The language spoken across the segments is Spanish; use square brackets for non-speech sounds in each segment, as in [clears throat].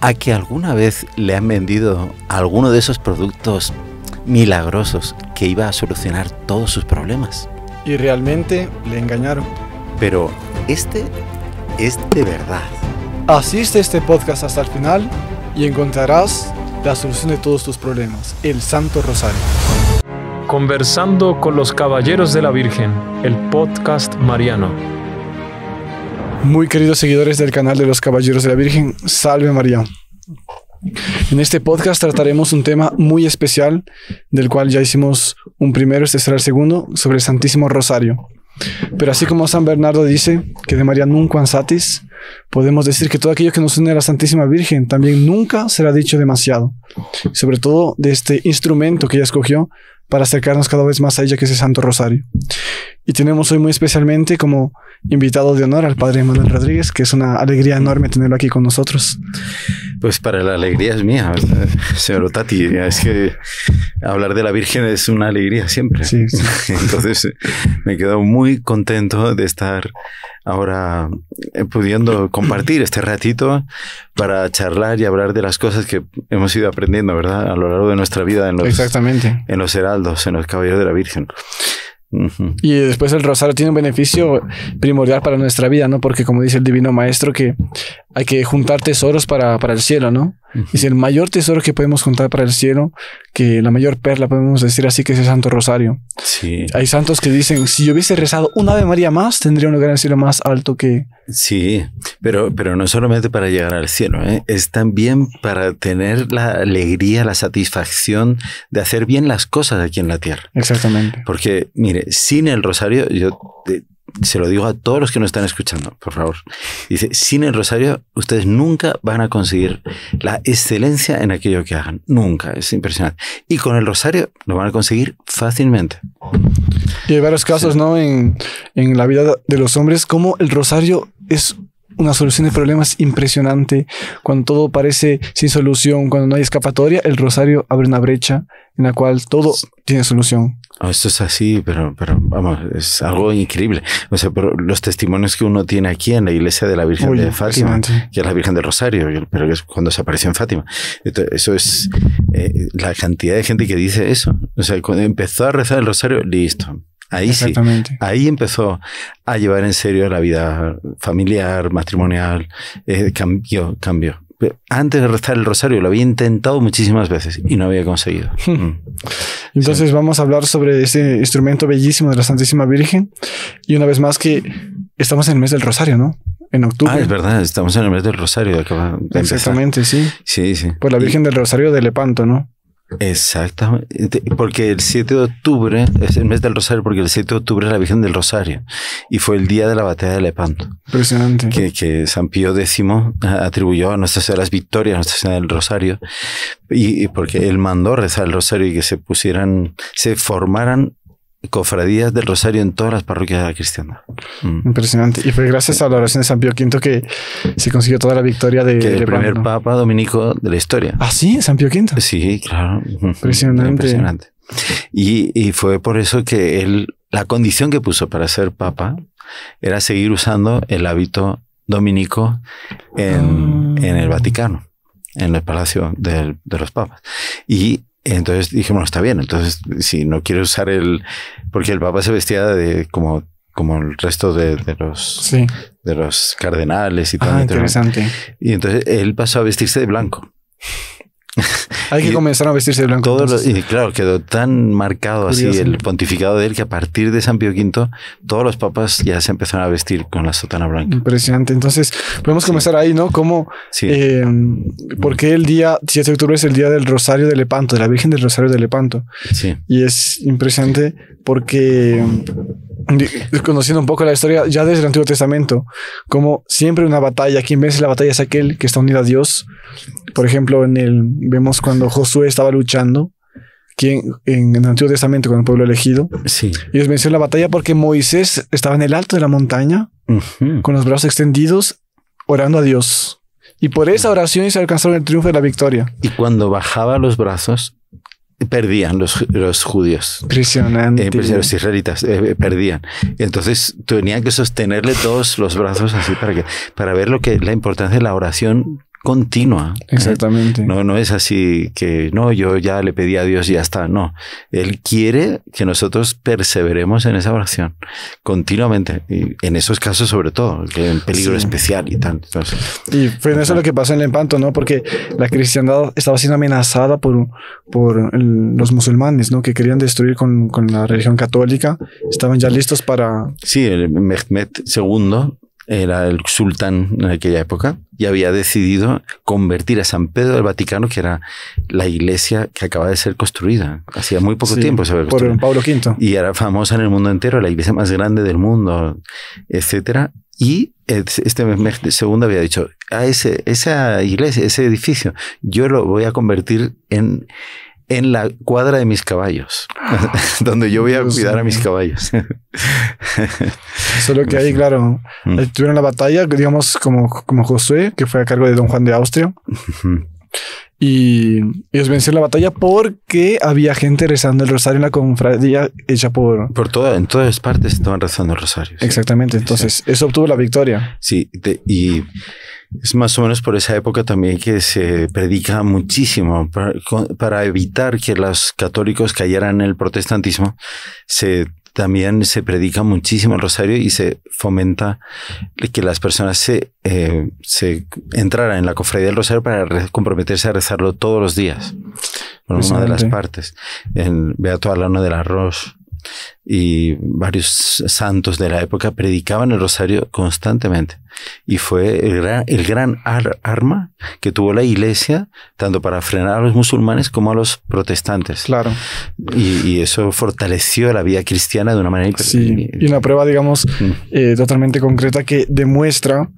a que alguna vez le han vendido alguno de esos productos milagrosos que iba a solucionar todos sus problemas. Y realmente le engañaron. Pero este es de verdad. Asiste a este podcast hasta el final y encontrarás la solución de todos tus problemas, el Santo Rosario. Conversando con los Caballeros de la Virgen, el podcast Mariano. Muy queridos seguidores del canal de los Caballeros de la Virgen, salve María. En este podcast trataremos un tema muy especial, del cual ya hicimos un primero, este será el segundo, sobre el Santísimo Rosario. Pero así como San Bernardo dice que de María nunca ansatis, podemos decir que todo aquello que nos une a la Santísima Virgen también nunca será dicho demasiado, sobre todo de este instrumento que ella escogió para acercarnos cada vez más a ella, que es el Santo Rosario. Y tenemos hoy muy especialmente como invitado de honor al Padre Manuel Rodríguez, que es una alegría enorme tenerlo aquí con nosotros. Pues para la alegría es mía, [laughs] señor Otati. Es que hablar de la Virgen es una alegría siempre. [laughs] Entonces me quedo muy contento de estar ahora eh, pudiendo compartir este ratito para charlar y hablar de las cosas que hemos ido aprendiendo, ¿verdad? A lo largo de nuestra vida en los, En los heraldos, en los caballeros de la Virgen. Y después el rosario tiene un beneficio primordial para nuestra vida, ¿no? Porque como dice el Divino Maestro, que hay que juntar tesoros para, para el cielo, ¿no? Y Es el mayor tesoro que podemos juntar para el cielo, que la mayor perla, podemos decir así, que es el Santo Rosario. Sí. Hay santos que dicen, si yo hubiese rezado una Ave María más, tendría un lugar en el cielo más alto que... Sí, pero, pero no solamente para llegar al cielo, ¿eh? es también para tener la alegría, la satisfacción de hacer bien las cosas aquí en la tierra. Exactamente. Porque, mire, sin el Rosario, yo se lo digo a todos los que nos están escuchando, por favor. Dice, sin el rosario ustedes nunca van a conseguir la excelencia en aquello que hagan. Nunca, es impresionante. Y con el rosario lo van a conseguir fácilmente. Y hay varios casos, ¿no? En, en la vida de los hombres, como el rosario es una solución de problemas impresionante. Cuando todo parece sin solución, cuando no hay escapatoria, el rosario abre una brecha en la cual todo tiene solución. Ah, esto es así, pero, pero vamos, es algo increíble. O sea, los testimonios que uno tiene aquí en la iglesia de la Virgen de Fátima, que es la Virgen del Rosario, pero que es cuando se apareció en Fátima. eso es eh, la cantidad de gente que dice eso. O sea, cuando empezó a rezar el rosario, listo, Ahí sí. Ahí empezó a llevar en serio la vida familiar, matrimonial, eh, cambió, cambió. Antes de rezar el rosario lo había intentado muchísimas veces y no había conseguido. [laughs] Mm. Entonces vamos a hablar sobre ese instrumento bellísimo de la Santísima Virgen y una vez más que estamos en el mes del rosario, ¿no? en octubre. Ah, es verdad, estamos en el mes del Rosario. Exactamente, sí. Sí, sí. Por la Virgen del Rosario de Lepanto, ¿no? Exactamente, porque el 7 de octubre es el mes del Rosario, porque el 7 de octubre es la Virgen del Rosario y fue el día de la batalla de Lepanto. Impresionante. Que, San Pío X ah, atribuyó a Nuestra Señora las victorias, a Nuestra ciudad del Rosario, y, porque él mandó rezar el Rosario y que se pusieran, se formaran cofradías del Rosario en todas las parroquias de la cristiana. Mm. Impresionante. Y fue gracias a la oración de San Pío V que se consiguió toda la victoria de, primer papa dominico de la historia. ¿Ah, sí? ¿San Pío V? Sí, claro. Impresionante. Y, fue por eso que él, la condición que puso para ser papa era seguir usando el hábito dominico en, ah. el Vaticano en el palacio de los papas. Y entonces dije, bueno, está bien. Entonces, si no quiere usar el, porque el Papa se vestía de como, como el resto de, los, de los cardenales y tal. Ah, interesante. Y entonces él pasó a vestirse de blanco. [laughs] Hay que comenzar a vestirse de blanco. y claro, quedó tan marcado así el pontificado de él que a partir de San Pío V todos los papas ya se empezaron a vestir con la sotana blanca. Impresionante. Entonces, podemos comenzar ahí, ¿no? ¿Cómo? Sí. Eh, el día 7 de octubre es el día del Rosario de Lepanto, de la Virgen del Rosario de Lepanto? Sí. Y es impresionante porque [laughs] conociendo un poco la historia ya desde el Antiguo Testamento, como siempre una batalla, quien vence la batalla es aquel que está unido a Dios. Por ejemplo, en el vemos cuando Josué estaba luchando, quien en el Antiguo Testamento con el pueblo elegido. Sí. Y Ellos vencieron la batalla porque Moisés estaba en el alto de la montaña con los brazos extendidos orando a Dios. Y por esa oración se alcanzó el triunfo de la victoria. Y cuando bajaba los brazos, perdían los, los judíos. Eh, los israelitas eh, eh, perdían. Entonces tenían que sostenerle todos los brazos así para que, para ver lo que, la importancia de la oración continua. ¿eh? Exactamente. No, no es así que no, yo ya le pedí a Dios y ya está. No, Él quiere que nosotros perseveremos en esa oración continuamente. en esos casos, sobre todo, en peligro especial y tal. y fue eso lo que pasó en el empanto, ¿no? Porque la cristiandad estaba siendo amenazada por, por los musulmanes, ¿no? Que querían destruir con, con, la religión católica. Estaban ya listos para. Sí, el Mehmet II era el sultán en aquella época, y había decidido convertir a San Pedro del Vaticano, que era la iglesia que acaba de ser construida. Hacía muy poco tiempo se había construido. Por Pablo V. Y era famosa en el mundo entero, la iglesia más grande del mundo, etc. Y este segundo había dicho, a ah, ese, esa iglesia, ese edificio, yo lo voy a convertir en en la cuadra de mis caballos, [laughs] donde yo voy a cuidar a mis caballos. [laughs] Solo que ahí, claro, mm. eh, tuvieron la batalla, digamos, como, como Josué, que fue a cargo de don Juan de Austria y ellos vencieron la batalla porque había gente rezando el rosario en la confradía hecha por... Por toda, en todas partes estaban rezando el rosario. Exactamente, entonces eso obtuvo la victoria. Sí, y es más o menos por esa época también que se predica muchísimo para, para evitar que los católicos cayeran en el protestantismo. Se también se predica muchísimo el rosario y se fomenta que las personas se, eh, se entraran en la cofradía del rosario para comprometerse a rezarlo todos los días. Por una de las partes. En Beato Alano del Arroz y varios santos de la época predicaban el rosario constantemente. Y fue el gran, arma que tuvo la iglesia, tanto para frenar a los musulmanes como a los protestantes. Claro. Y, eso fortaleció la vida cristiana de una manera Sí, y una prueba, digamos, eh, totalmente concreta que demuestra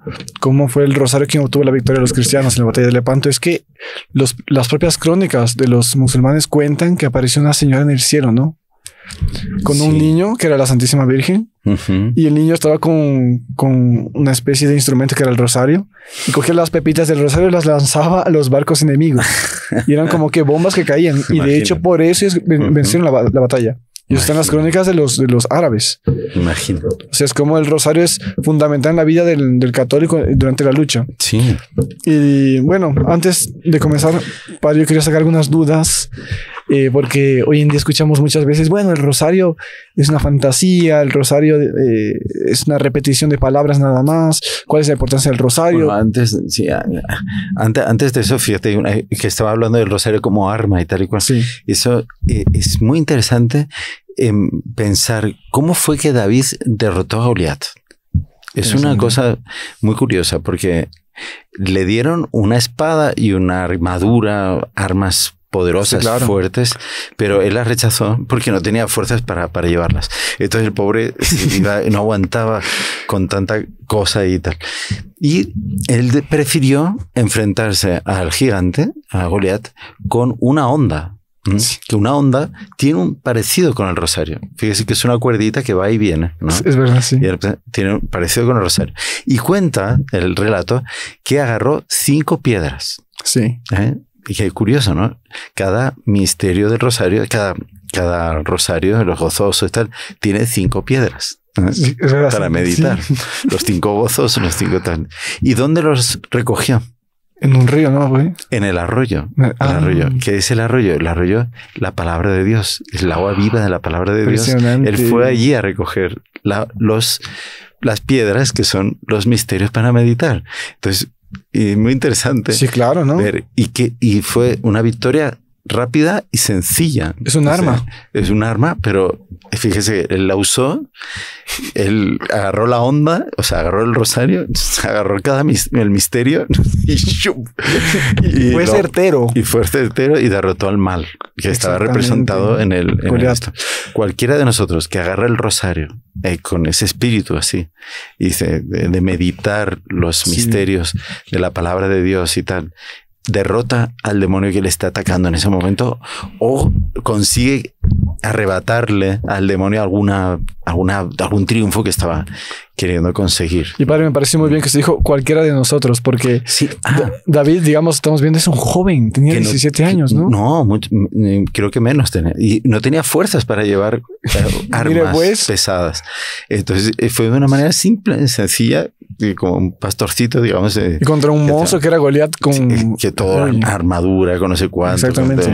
cómo fue el rosario quien obtuvo la victoria de los cristianos en la batalla de Lepanto es que los, las propias crónicas de los musulmanes cuentan que apareció una señora en el cielo, ¿no? con un niño que era la Santísima Virgen y el niño estaba con, una especie de instrumento que era el rosario y cogía las pepitas del rosario y las lanzaba a los barcos enemigos [laughs] y eran como que bombas que caían y de hecho por eso vencieron la, batalla. Y están las crónicas de los, de los árabes. Imagino. O sea, es como el rosario es fundamental en la vida del, del católico durante la lucha. Sí. Y bueno, antes de comenzar, padre, yo quería sacar algunas dudas. Eh, porque hoy en día escuchamos muchas veces, bueno, el rosario es una fantasía, el rosario eh, es una repetición de palabras nada más, cuál es la importancia del rosario. antes, sí, antes, de eso, fíjate que estaba hablando del rosario como arma y tal y cual. Sí. Eso eh, es muy interesante en pensar cómo fue que David derrotó a Goliath. Es una cosa muy curiosa porque le dieron una espada y una armadura, armas poderosas, fuertes, pero él las rechazó porque no tenía fuerzas para, llevarlas. Entonces el pobre [laughs] no aguantaba con tanta cosa y tal. Y él prefirió enfrentarse al gigante, a Goliath, con una onda, que una onda tiene un parecido con el rosario. Fíjese que es una cuerdita que va y viene. Es verdad, sí. tiene un parecido con el rosario. Y cuenta el relato que agarró cinco piedras. Sí. ¿Eh? Y que curioso, ¿no? Cada misterio del rosario, cada, cada rosario, los gozosos, y tal, tiene cinco piedras. Para meditar. Los cinco gozos, los cinco tal. ¿Y dónde los recogió? En un río, ¿no, En el arroyo. Ah. El arroyo. ¿Qué es el arroyo? El arroyo, la palabra de Dios, es el agua viva de la palabra de Dios. Él fue allí a recoger la, los, las piedras que son los misterios para meditar. Entonces, muy interesante. Sí, claro, ¿no? Ver, y que y fue una victoria rápida y sencilla. Es un arma. es un arma, pero fíjese, él la usó, él agarró la onda, o sea, agarró el rosario, [laughs] agarró cada el misterio [laughs] y, fue certero. Y fue certero y derrotó al mal que estaba representado en el. Cualquiera de nosotros que agarra el rosario eh, con ese espíritu así y de, meditar los misterios de la palabra de Dios y tal derrota al demonio que le está atacando en ese momento o consigue arrebatarle al demonio alguna, alguna, algún triunfo que estaba queriendo conseguir. Y padre, me parece muy bien que se dijo cualquiera de nosotros, porque sí. Ah. David, digamos, estamos viendo, es un joven, tenía 17 años, ¿no? No, eh, creo que menos tenía. Y no tenía fuerzas para llevar [laughs] armas pues. pesadas. Entonces eh, fue de una manera simple, sencilla, como un pastorcito, digamos. Eh, y contra un mozo que era Goliat con... Que toda armadura, con no sé cuánto,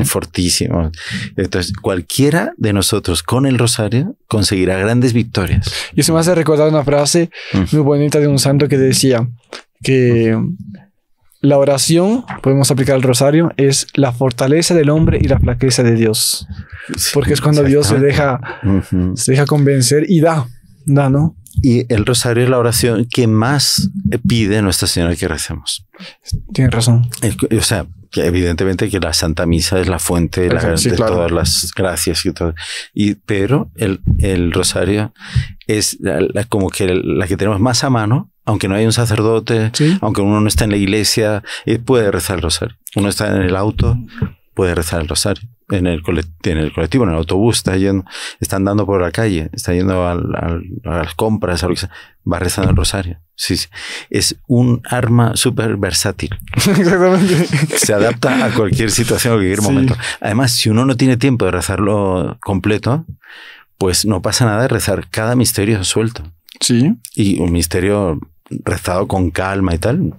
fortísimo. Entonces cualquier cualquiera de nosotros con el rosario conseguirá grandes victorias. Y se me hace recordar una frase mm. muy bonita de un santo que decía que la oración, podemos aplicar el rosario, es la fortaleza del hombre y la flaqueza de Dios. Porque es cuando Dios se deja, se deja convencer y da, da, ¿no? Y el rosario es la oración que más pide Nuestra Señora que recemos. Tiene razón. o sea, evidentemente que la Santa Misa es la fuente de, todas las gracias y todo. Y, pero el, el rosario es como que la que tenemos más a mano, aunque no hay un sacerdote, aunque uno no está en la iglesia, eh, puede rezar el rosario. Uno está en el auto, puede rezar el rosario. En el, el colectivo, en el autobús, está yendo, por la calle, está yendo al, a las compras, a va rezando el rosario. Sí, Es un arma súper versátil. [laughs] Exactamente. Se adapta a cualquier situación, a cualquier momento. Además, si uno no tiene tiempo de rezarlo completo, pues no pasa nada de rezar cada misterio suelto. Sí. Y un misterio rezado con calma y tal.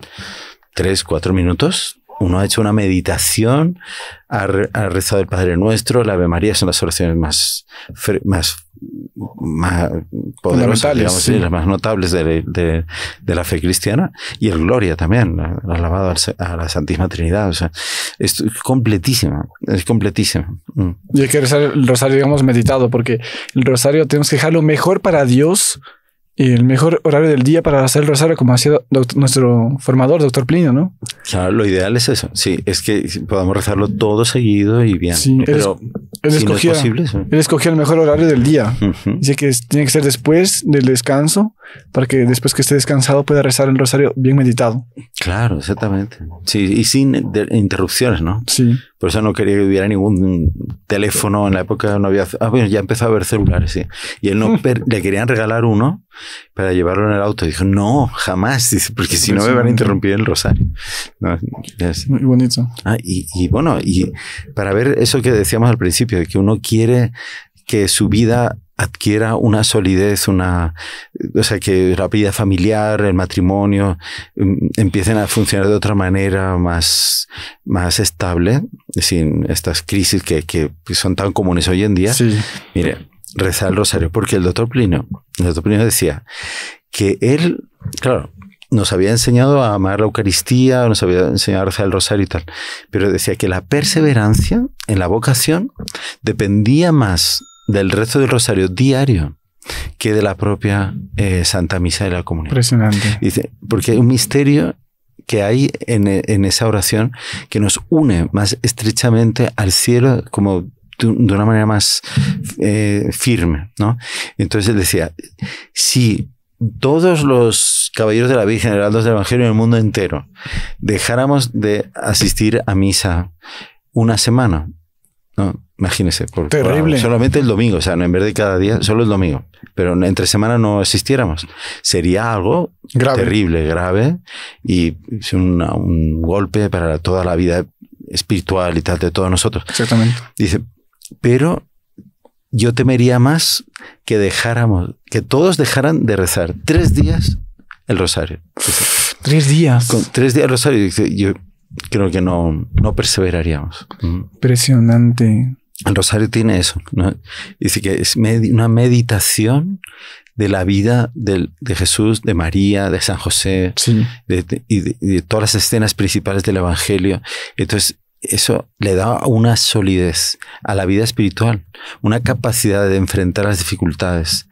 Tres, cuatro minutos uno ha hecho una meditación, ha, rezado el Padre Nuestro, la Ave María son las oraciones más, más, más poderosas, las más notables de, la fe cristiana, y el Gloria también, la, alabado a la Santísima Trinidad. O sea, es completísima, es completísima. Mm. Y hay que rezar el rosario, digamos, meditado, porque el rosario tenemos que dejarlo mejor para Dios y el mejor horario del día para hacer el rosario, como ha sido nuestro formador, doctor Plinio, ¿no? Claro, lo ideal es eso. Sí, es que podamos rezarlo todo seguido y bien. Sí, pero él, el mejor horario del día. Dice que tiene que ser después del descanso para que después que esté descansado pueda rezar el rosario bien meditado. Claro, exactamente. Sí, y sin interrupciones, ¿no? Sí. Por eso no quería que hubiera ningún teléfono en la época, no había... Ah, bueno, ya empezó a haber celulares, sí. Y él no [laughs] le querían regalar uno para llevarlo en el auto. Dijo, no, jamás, porque si no me van a interrumpir el rosario. Muy bonito. Ah, y, bueno, y para ver eso que decíamos al principio, de que uno quiere que su vida adquiera una solidez, una, o sea, que la vida familiar, el matrimonio, em, empiecen a funcionar de otra manera más, más estable, sin estas crisis que, son tan comunes hoy en día. Sí. Mire, reza el rosario, porque el doctor Plino, el doctor decía que él, claro, nos había enseñado a amar la Eucaristía, nos había enseñado a rezar el rosario y tal, pero decía que la perseverancia en la vocación dependía más del rezo del rosario diario que de la propia eh, Santa Misa de la Comunidad. Impresionante. Dice, porque hay un misterio que hay en, esa oración que nos une más estrechamente al cielo como de, una manera más eh, firme, ¿no? Entonces decía, si todos los caballeros de la Virgen, heraldos del Evangelio en el mundo entero, dejáramos de asistir a misa una semana, ¿no? Imagínese, por, Terrible. solamente el domingo, o sea, en vez de cada día, solo el domingo. Pero entre semana no existiéramos Sería algo terrible, grave y un golpe para toda la vida espiritual y tal de todos nosotros. Exactamente. Dice, pero yo temería más que dejáramos, que todos dejaran de rezar tres días el rosario. tres días. Con tres días el rosario. Dice, yo creo que no, no perseveraríamos. Mm. Impresionante. Rosario tiene eso. ¿no? Dice que es una meditación de la vida de, Jesús, de María, de San José, y de, todas las escenas principales del Evangelio. Entonces, eso le da una solidez a la vida espiritual, una capacidad de enfrentar las dificultades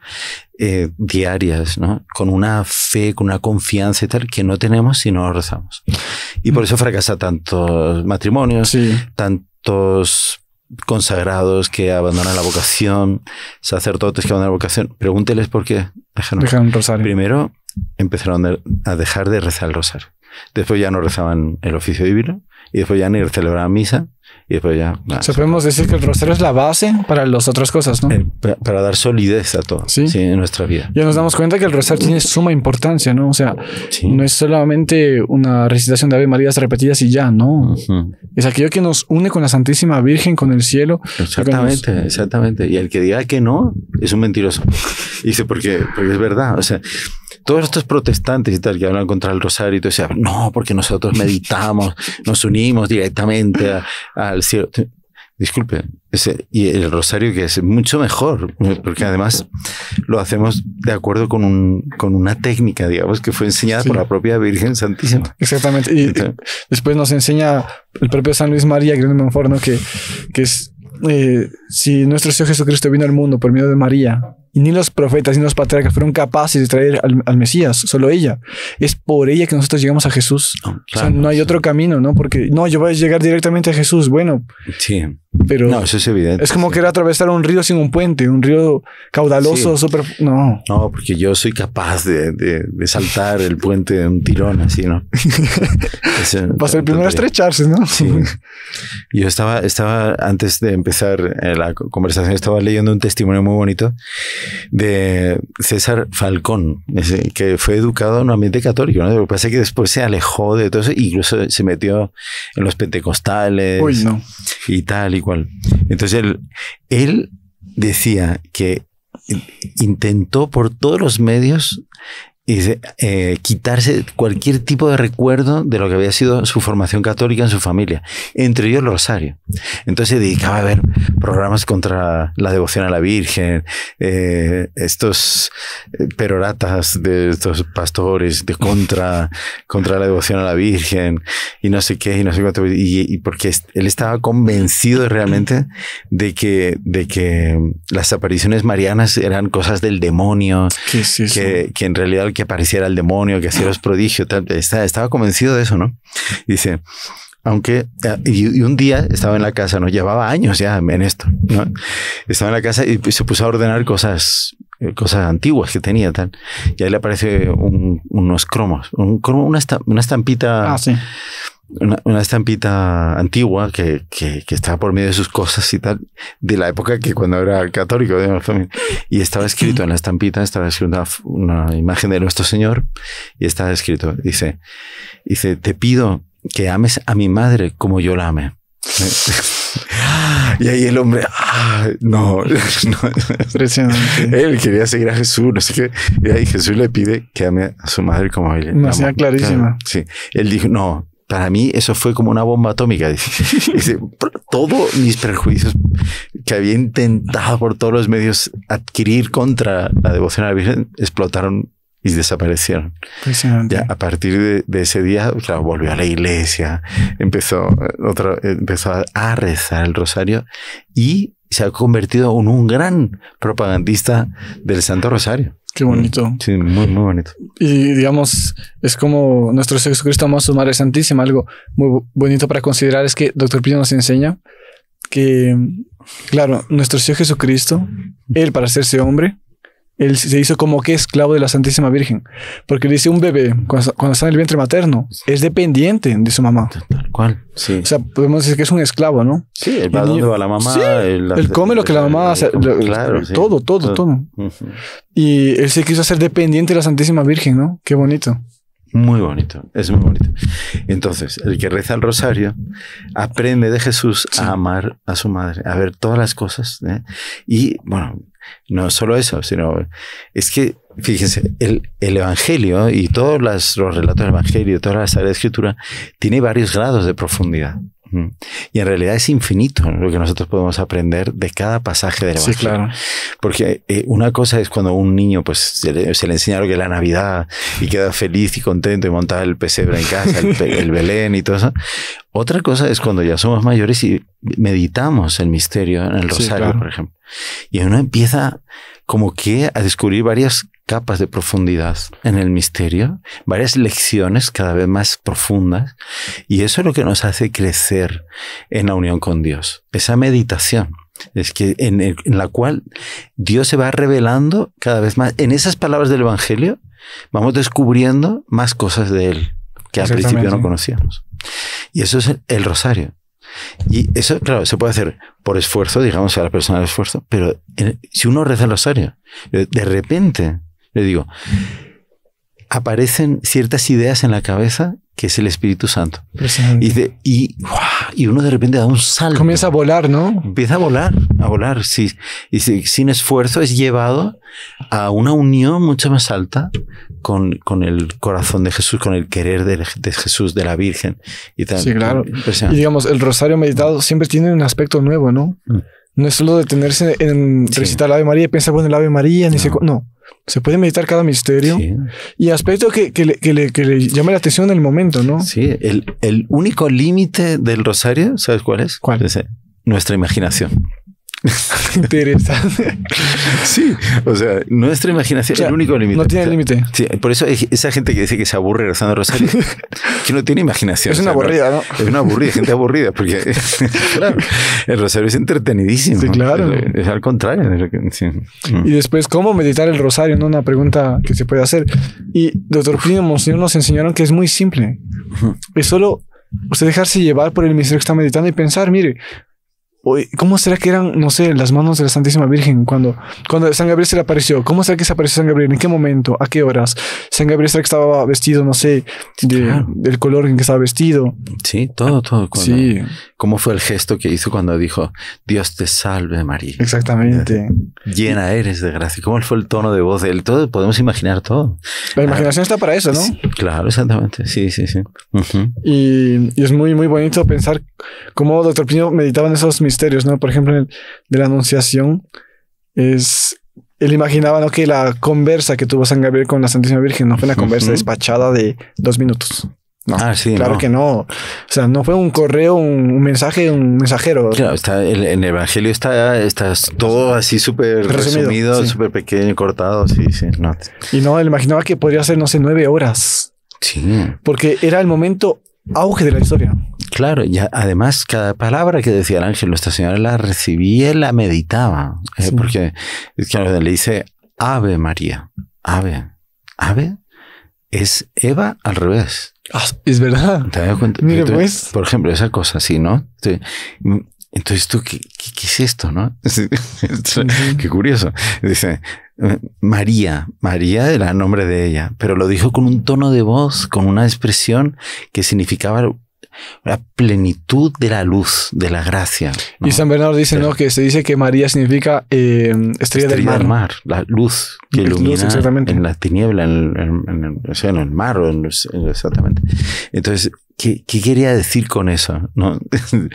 eh, diarias, ¿no? Con una fe, con una confianza y tal, que no tenemos si no rezamos. Y por mm. eso fracasa tantos matrimonios, tantos consagrados que abandonan la vocación, sacerdotes que abandonan la vocación, pregúnteles por qué dejaron, rosario. Primero empezaron a dejar de rezar el rosario. Después ya no rezaban el oficio divino y después ya ni celebrar misa y después ya... Nada, ah, sea, podemos decir que el rosario es la base para las otras cosas, ¿no? para, dar solidez a todo ¿Sí? en nuestra vida. Ya nos damos cuenta que el rosario tiene suma importancia, ¿no? O sea, no es solamente una recitación de Ave Marías repetidas y ya, no. Es aquello que nos une con la Santísima Virgen, con el cielo. Exactamente, exactamente. Y el que diga que no es un mentiroso. [laughs] Dice, porque, porque es verdad. O sea, todos estos protestantes y tal que hablan contra el rosario y todo, decían, no, porque nosotros meditamos, nos unimos unimos directamente al cielo. Disculpe, ese, y el rosario que es mucho mejor, porque además lo hacemos de acuerdo con, un, con una técnica, digamos, que fue enseñada por la propia Virgen Santísima. Exactamente. Y, después nos enseña el propio San Luis María que, que es, eh, si nuestro Señor Jesucristo vino al mundo por medio de María, y ni los profetas ni los patriarcas fueron capaces de traer al, Mesías, solo ella. Es por ella que nosotros llegamos a Jesús. Ah, no, hay otro camino, ¿no? Porque no, yo voy a llegar directamente a Jesús. Bueno. Sí. Pero no, eso es evidente. Es como que querer atravesar un río sin un puente, un río caudaloso, súper. No. No, porque yo soy capaz de, saltar el puente de un tirón, así, ¿no? [laughs] el primero a estrecharse, ¿no? Sí. Yo estaba, estaba, antes de empezar eh, la conversación, estaba leyendo un testimonio muy bonito de César Falcón, que fue educado en un ambiente católico. Lo que pasa es que después se alejó de todo eso, incluso se metió en los pentecostales y tal y cual. Entonces él, él decía que intentó por todos los medios y eh, quitarse cualquier tipo de recuerdo de lo que había sido su formación católica en su familia, entre ellos el rosario. Entonces dedicaba a ver programas contra la devoción a la Virgen, eh, estos eh, peroratas de estos pastores de contra, contra la devoción a la Virgen y no sé qué, y no sé cuánto, y, porque él estaba convencido realmente de que, de que las apariciones marianas eran cosas del demonio, que, que en realidad que apareciera el demonio, que hacía los [laughs] prodigios. Tal, estaba, estaba convencido de eso, ¿no? Dice, aunque, eh, y, un día estaba en la casa, ¿no? Llevaba años ya en esto, ¿no? Estaba en la casa y pues, se puso a ordenar cosas, eh, cosas antiguas que tenía, tal. Y ahí le aparece unos cromos, una, una estampita. Ah, una, una, estampita antigua que, que, estaba por medio de sus cosas y tal, de la época que cuando era católico, Y estaba escrito en la estampita, estaba escrito una, imagen de nuestro Señor y estaba escrito, dice, dice, te pido que ames a mi madre como yo la amé. [laughs] y ahí el hombre, ah, no, [laughs] Él quería seguir a Jesús, no Y ahí Jesús le pide que ame a su madre como él. clarísima. sí. Él dijo, no, para mí eso fue como una bomba atómica. [laughs] Todos mis prejuicios que había intentado por todos los medios adquirir contra la devoción a la Virgen explotaron y desaparecieron. Pues, ah, ya, a partir de, ese día, claro, volvió a la iglesia, empezó, eh, empezó a rezar el rosario y se ha convertido en un gran propagandista del Santo Rosario. Qué mm, bonito. Sí, muy, muy bonito. Y digamos, es como nuestro Señor Jesucristo amó a su Madre Santísima. Algo muy bonito para considerar es que Doctor Pino nos enseña que, claro, nuestro Señor Jesucristo, Él para hacerse hombre, él se hizo como que esclavo de la Santísima Virgen. Porque dice un bebé, cuando, está en el vientre materno, es dependiente de su mamá. Tal cual, sí. O sea, podemos decir que es un esclavo, ¿no? Sí, él va donde va la mamá. él come lo que la mamá hace. Claro, Todo, todo, todo. Y él se quiso hacer dependiente de la Santísima Virgen, ¿no? Qué bonito. Muy bonito, es muy bonito. Entonces, el que reza el rosario aprende de Jesús a amar a su madre, a ver todas las cosas. ¿eh? Y bueno, no solo eso, sino es que, fíjense, el, Evangelio y todos los relatos del Evangelio, toda la Sagrada Escritura, tiene varios grados de profundidad. Y en realidad es infinito lo que nosotros podemos aprender de cada pasaje del Evangelio. Sí, claro. Porque eh, una cosa es cuando un niño pues, se, le, enseña lo que es la Navidad y queda feliz y contento y monta el pesebre en casa, el, Belén y todo eso. Otra cosa es cuando ya somos mayores y meditamos el misterio en el rosario, por ejemplo. Y uno empieza como que a descubrir varias capas de profundidad en el misterio, varias lecciones cada vez más profundas, y eso es lo que nos hace crecer en la unión con Dios, esa meditación. Es que en, la cual Dios se va revelando cada vez más. En esas palabras del Evangelio vamos descubriendo más cosas de Él que al principio no conocíamos. Y eso es el, rosario. Y eso, claro, se puede hacer por esfuerzo, digamos, a la persona de esfuerzo, pero si uno reza el rosario, de repente le digo, aparecen ciertas ideas en la cabeza que es el Espíritu Santo. Y, y, y, uno de repente da un salto. Comienza a volar, ¿no? Empieza a volar, a volar, sí. Y sin esfuerzo es llevado a una unión mucho más alta con, con el corazón de Jesús, con el querer de, de Jesús, de la Virgen. Y Sí, claro. Y digamos, el rosario meditado siempre tiene un aspecto nuevo, ¿no? Mm. No es solo detenerse en recitar el Ave María y pensar, bueno, el Ave María, ni se... No se puede meditar cada misterio y aspecto que, le, que, llame la atención en el momento, ¿no? Sí, el, el único límite del rosario, ¿sabes cuál es? ¿Cuál? Es nuestra imaginación. [laughs] Interesante. sí, o sea, nuestra imaginación es el único límite. No tiene límite. Sí, por eso esa gente que dice que se aburre rezando Rosario, [laughs] que no tiene imaginación. Es una aburrida, no, Es una aburrida, gente aburrida, porque [laughs] el Rosario es entretenidísimo. Sí, claro. Es, al contrario. Mm. Y después, ¿cómo meditar el Rosario? No una pregunta que se puede hacer. Y doctor pino Monseñor nos enseñaron que es muy simple. Es solo usted dejarse llevar por el misterio que está meditando y pensar, mire, ¿Cómo será que eran, no sé, las manos de la Santísima Virgen cuando, cuando San Gabriel se le apareció? ¿Cómo será que se apareció San Gabriel? ¿En qué momento? ¿A qué horas? San Gabriel será que estaba vestido, no sé, del color en que estaba vestido. Sí, todo, todo. sí. ¿Cómo fue el gesto que hizo cuando dijo, Dios te salve María? Exactamente. Llena eres de gracia. ¿Cómo fue el tono de voz de él? Todo, podemos imaginar todo. La imaginación está para eso, ¿no? claro, exactamente. Sí, sí, sí. y, y, es muy, muy bonito pensar cómo Doctor Pino meditaba en esos misterios ¿no? Por ejemplo, el, de la Anunciación, es. Él imaginaba ¿no? que la conversa que tuvo San Gabriel con la Santísima Virgen no fue una conversa despachada de dos minutos. No, ah, claro que no. O sea, no fue un correo, un, mensaje, un mensajero. Claro, está en el, Evangelio está, está todo así súper resumido, súper pequeño, cortado. Sí, sí. No. Y no, él imaginaba que podría ser, no sé, nueve horas. Sí. Porque era el momento auge de la historia. Claro, y además cada palabra que decía el ángel, nuestra señora la recibía y la meditaba, eh, porque claro, le dice Ave María, Ave, Ave es Eva al revés. Ah, es verdad. ¿Te cuenta? Mira, pues. Por ejemplo, esa cosa así, ¿no? Mm, entonces tú, ¿qué, qué, es esto, no? [laughs] qué curioso. Dice, eh, María, María era el nombre de ella, pero lo dijo con un tono de voz, con una expresión que significaba la plenitud de la luz, de la gracia. Y San Bernardo dice, ¿no? Que se dice que María significa eh, estrella, del mar. la luz que ilumina en la tiniebla, en, el mar, exactamente. Entonces, ¿qué, quería decir con eso? [laughs]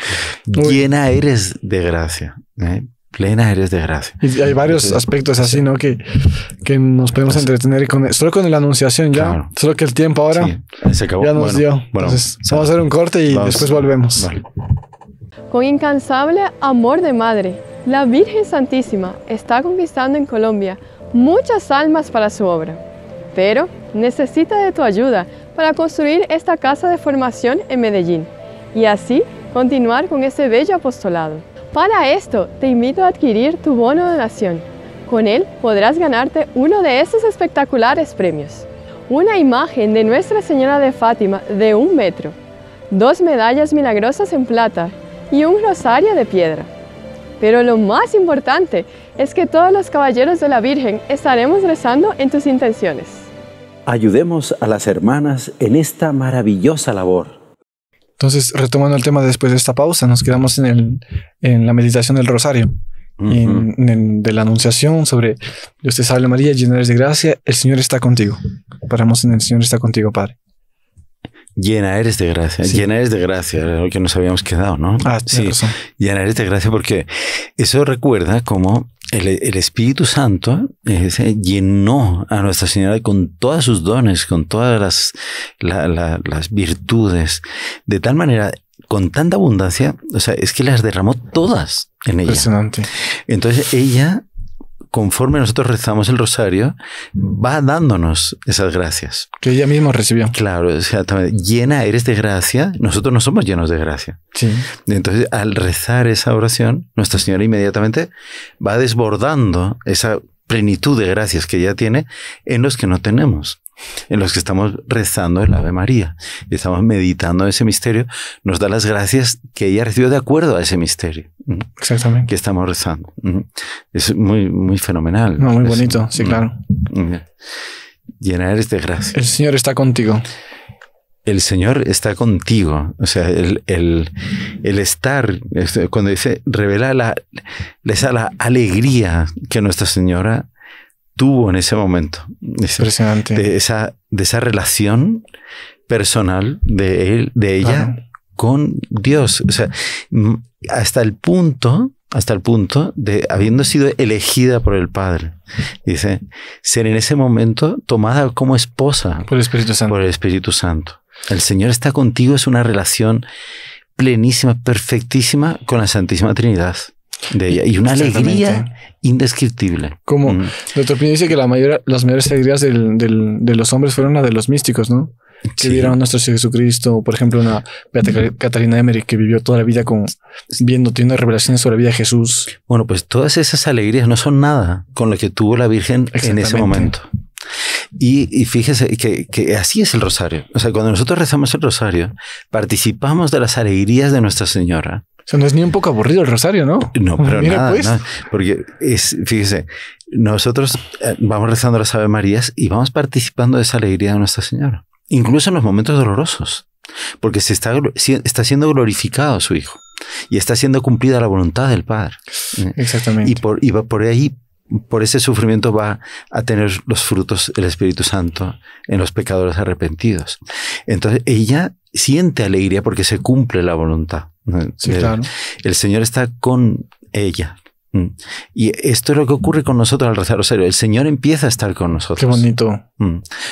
Llena eres de gracia. ¿eh? plena eres de gracia. Y hay varios aspectos así, ¿no? Que, que nos podemos entretener con, solo con la anunciación ya. Solo que el tiempo ahora ya nos dio. Entonces, vamos a hacer un corte y después volvemos. Con incansable amor de madre, la Virgen Santísima está conquistando en Colombia muchas almas para su obra. Pero necesita de tu ayuda para construir esta casa de formación en Medellín y así continuar con ese bello apostolado. Para esto, te invito a adquirir tu bono de donación. Con él podrás ganarte uno de estos espectaculares premios. Una imagen de Nuestra Señora de Fátima de un metro, dos medallas milagrosas en plata y un rosario de piedra. Pero lo más importante es que todos los caballeros de la Virgen estaremos rezando en tus intenciones. Ayudemos a las hermanas en esta maravillosa labor entonces, retomando el tema después de esta pausa, nos quedamos en, el, en la meditación del rosario. en, de la anunciación sobre Dios te salve María, llena eres de gracia, el Señor está contigo. Paramos en el Señor está contigo, Padre. Llena eres de gracia, llena eres de gracia, lo que nos habíamos quedado, ¿no? Ah, sí, llena eres de gracia porque eso recuerda cómo el, Espíritu Santo eh, llenó a Nuestra Señora con todos sus dones, con todas las, las virtudes, de tal manera, con tanta abundancia, o sea, es que las derramó todas en ella. Impresionante. Entonces ella conforme nosotros rezamos el rosario, mm. va dándonos esas gracias. Que ella misma recibió. Claro, llena eres de gracia, nosotros no somos llenos de gracia. Sí. Entonces, al rezar esa oración, Nuestra Señora inmediatamente va desbordando esa plenitud de gracias que ella tiene en los que no tenemos en los que estamos rezando el Ave María y estamos meditando ese misterio, nos da las gracias que ella recibió de acuerdo a ese misterio. Exactamente. Que estamos rezando. Es muy, muy fenomenal. No, muy bonito, sí, claro. Llena eres de gracia. El Señor está contigo el Señor está contigo. O sea, el, estar, cuando dice, revela la, la alegría que Nuestra Señora tuvo en ese momento. Impresionante. De esa, de esa relación personal de él, de ella con Dios. O sea, hasta el punto, hasta el punto de habiendo sido elegida por el Padre, dice, ser en ese momento tomada como esposa por el Espíritu Santo. Por el Espíritu Santo. El Señor está contigo es una relación plenísima, perfectísima con la Santísima Trinidad de y una alegría indescriptible. Como mm. doctor dice que la mayor, las mayores alegrías del, de los hombres fueron las de los místicos, ¿no? Que vieron a nuestro Jesucristo, por ejemplo, una Beata Catalina Emery que vivió toda la vida con viendo, teniendo revelaciones sobre la vida de Jesús. Bueno, pues todas esas alegrías no son nada con lo que tuvo la Virgen en ese momento. Y, fíjese que, que, así es el rosario. O sea, cuando nosotros rezamos el rosario, participamos de las alegrías de Nuestra Señora o sea, no es ni un poco aburrido el rosario, ¿no? No, pero pues. nada, Porque es, fíjese, nosotros eh, vamos rezando las Ave Marías y vamos participando de esa alegría de Nuestra Señora. Incluso en los momentos dolorosos. Porque se está, está siendo glorificado su Hijo. Y está siendo cumplida la voluntad del Padre. ¿eh? Exactamente. Y, por, por ahí por ese sufrimiento va a tener los frutos el Espíritu Santo en los pecadores arrepentidos. Entonces ella siente alegría porque se cumple la voluntad. El Señor está con ella. Y esto es lo que ocurre con nosotros al rezar rosario. El Señor empieza a estar con nosotros. Qué bonito.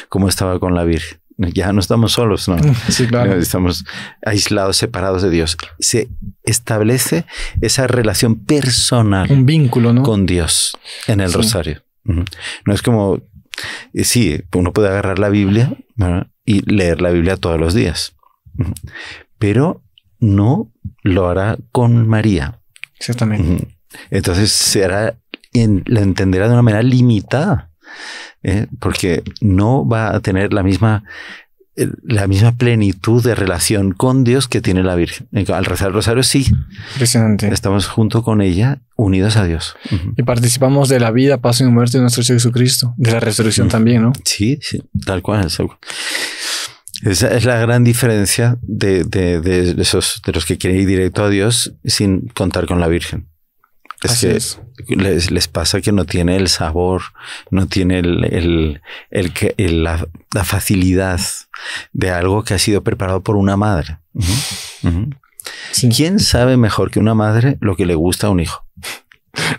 Como estaba con la Virgen ya no estamos solos, ¿no? [laughs] Sí, claro. Estamos aislados, separados de Dios. Se establece esa relación personal. Un vínculo, Con Dios en el rosario. No es como, eh, sí, uno puede agarrar la Biblia y leer la Biblia todos los días, pero no lo hará con María. Exactamente. Entonces será, en, la entenderá de una manera limitada. ¿eh? porque no va a tener la misma eh, la misma plenitud de relación con Dios que tiene la Virgen. Al rezar el rosario, sí. Impresionante. Estamos junto con ella, unidos a Dios. Y participamos de la vida, paso y muerte de nuestro Señor Jesucristo, de la resurrección también, ¿no? Sí, sí, tal cual. Esa es la gran diferencia de, de, esos, de los que quieren ir directo a Dios sin contar con la Virgen. Es Les, pasa que no tiene el sabor, no tiene el, el, la, facilidad de algo que ha sido preparado por una madre. ¿Quién sabe mejor que una madre lo que le gusta a un hijo?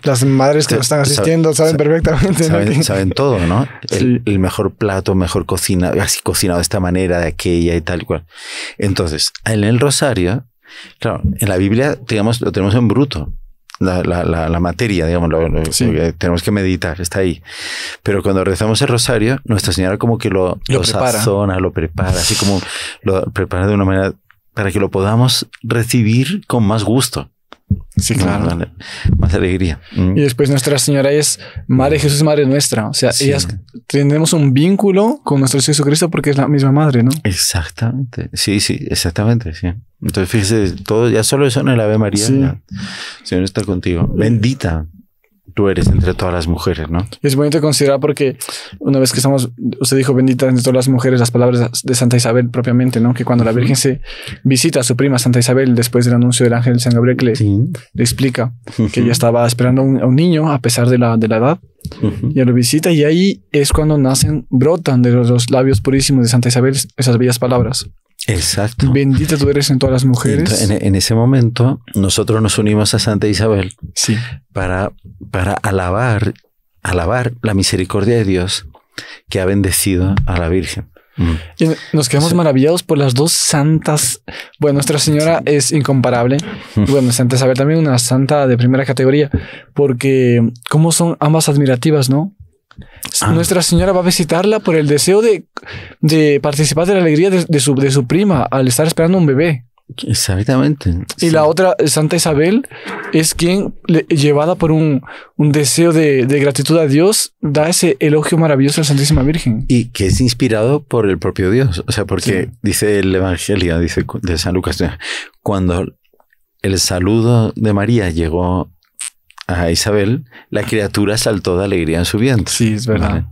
Las madres que están asistiendo saben, perfectamente. Saben, todo, ¿no? [laughs] El, mejor plato, mejor cocina, así cocinado de esta manera, de aquella y tal cual. Entonces, en el rosario, claro, en la Biblia, digamos, lo tenemos en bruto la, materia, digamos, tenemos que meditar, está ahí. Pero cuando rezamos el rosario, Nuestra Señora como que lo, lo, sazona, lo prepara, así como lo prepara de una manera para que lo podamos recibir con más gusto. Sí, claro. más alegría. Mm. Y después Nuestra Señora es Madre Jesús, Madre nuestra. O sea, ellas tenemos un vínculo con nuestro Jesucristo porque es la misma madre, ¿no? Exactamente. Sí, sí, exactamente. Sí. Entonces, fíjese, todo, ya solo eso en el Ave María. Señor está contigo. Bendita tú eres entre todas las mujeres, ¿no? Es bonito considerar porque una vez que estamos, usted dijo bendita entre todas las mujeres las palabras de Santa Isabel propiamente, ¿no? Que cuando la Virgen se visita a su prima Santa Isabel después del anuncio del ángel San Gabriel, le, explica que ella estaba esperando a un, niño a pesar de la, de la edad. y lo visita y ahí es cuando nacen, brotan de los labios purísimos de Santa Isabel esas bellas palabras. Exacto. Bendita tú eres en todas las mujeres. En, ese momento, nosotros nos unimos a Santa Isabel sí. para, para alabar, alabar la misericordia de Dios que ha bendecido a la Virgen. Mm. Y nos quedamos maravillados por las dos santas. Bueno, Nuestra Señora es incomparable. Mm. Bueno, Santa Isabel también una santa de primera categoría, porque cómo son ambas admirativas, ¿no? Ah. Nuestra Señora va a visitarla por el deseo de, participar de la alegría de, su, prima al estar esperando un bebé. Exactamente. Y la otra, Santa Isabel, es quien, llevada por un, deseo de, gratitud a Dios, da ese elogio maravilloso a la Santísima Virgen. Y que es inspirado por el propio Dios. O sea, porque dice el Evangelio, dice de San Lucas, cuando el saludo de María llegó a Isabel, la criatura saltó de alegría en su viento. Sí, es verdad.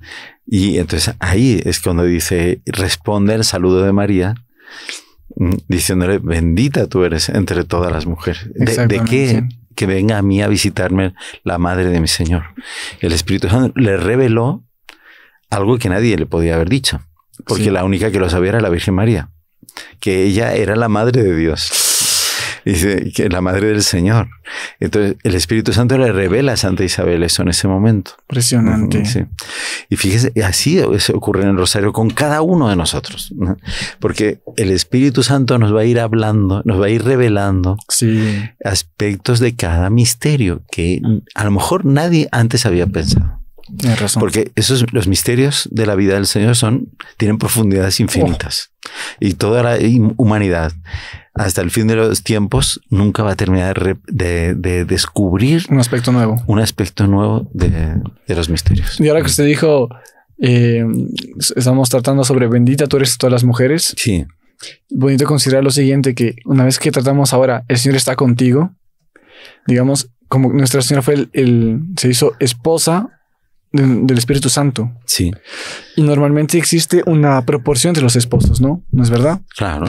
Y entonces ahí es cuando dice, responde el saludo de María mm, diciéndole, bendita tú eres entre todas las mujeres. ¿De, qué? Que venga a mí a visitarme la madre de mi Señor. El Espíritu Santo le reveló algo que nadie le podía haber dicho, porque la única que lo sabía era la Virgen María, que ella era la madre de Dios. Dice que la madre del Señor. Entonces, el Espíritu Santo le revela a Santa Isabel eso en ese momento. Impresionante. Y fíjese, así ocurre en el rosario con cada uno de nosotros, porque el Espíritu Santo nos va a ir hablando, nos va a ir revelando aspectos de cada misterio que a lo mejor nadie antes había pensado. razón. Porque esos, los misterios de la vida del Señor son, tienen profundidades infinitas oh. y toda la humanidad hasta el fin de los tiempos nunca va a terminar de, descubrir un aspecto nuevo, un aspecto nuevo de, los misterios. Y ahora que usted dijo, eh, estamos tratando sobre bendita tú eres todas las mujeres. Sí. Bonito considerar lo siguiente, que una vez que tratamos ahora, el Señor está contigo, digamos, como Nuestra Señora fue el, se hizo esposa del, Espíritu Santo. Sí. Y normalmente existe una proporción entre los esposos, ¿no? ¿No es verdad? Claro.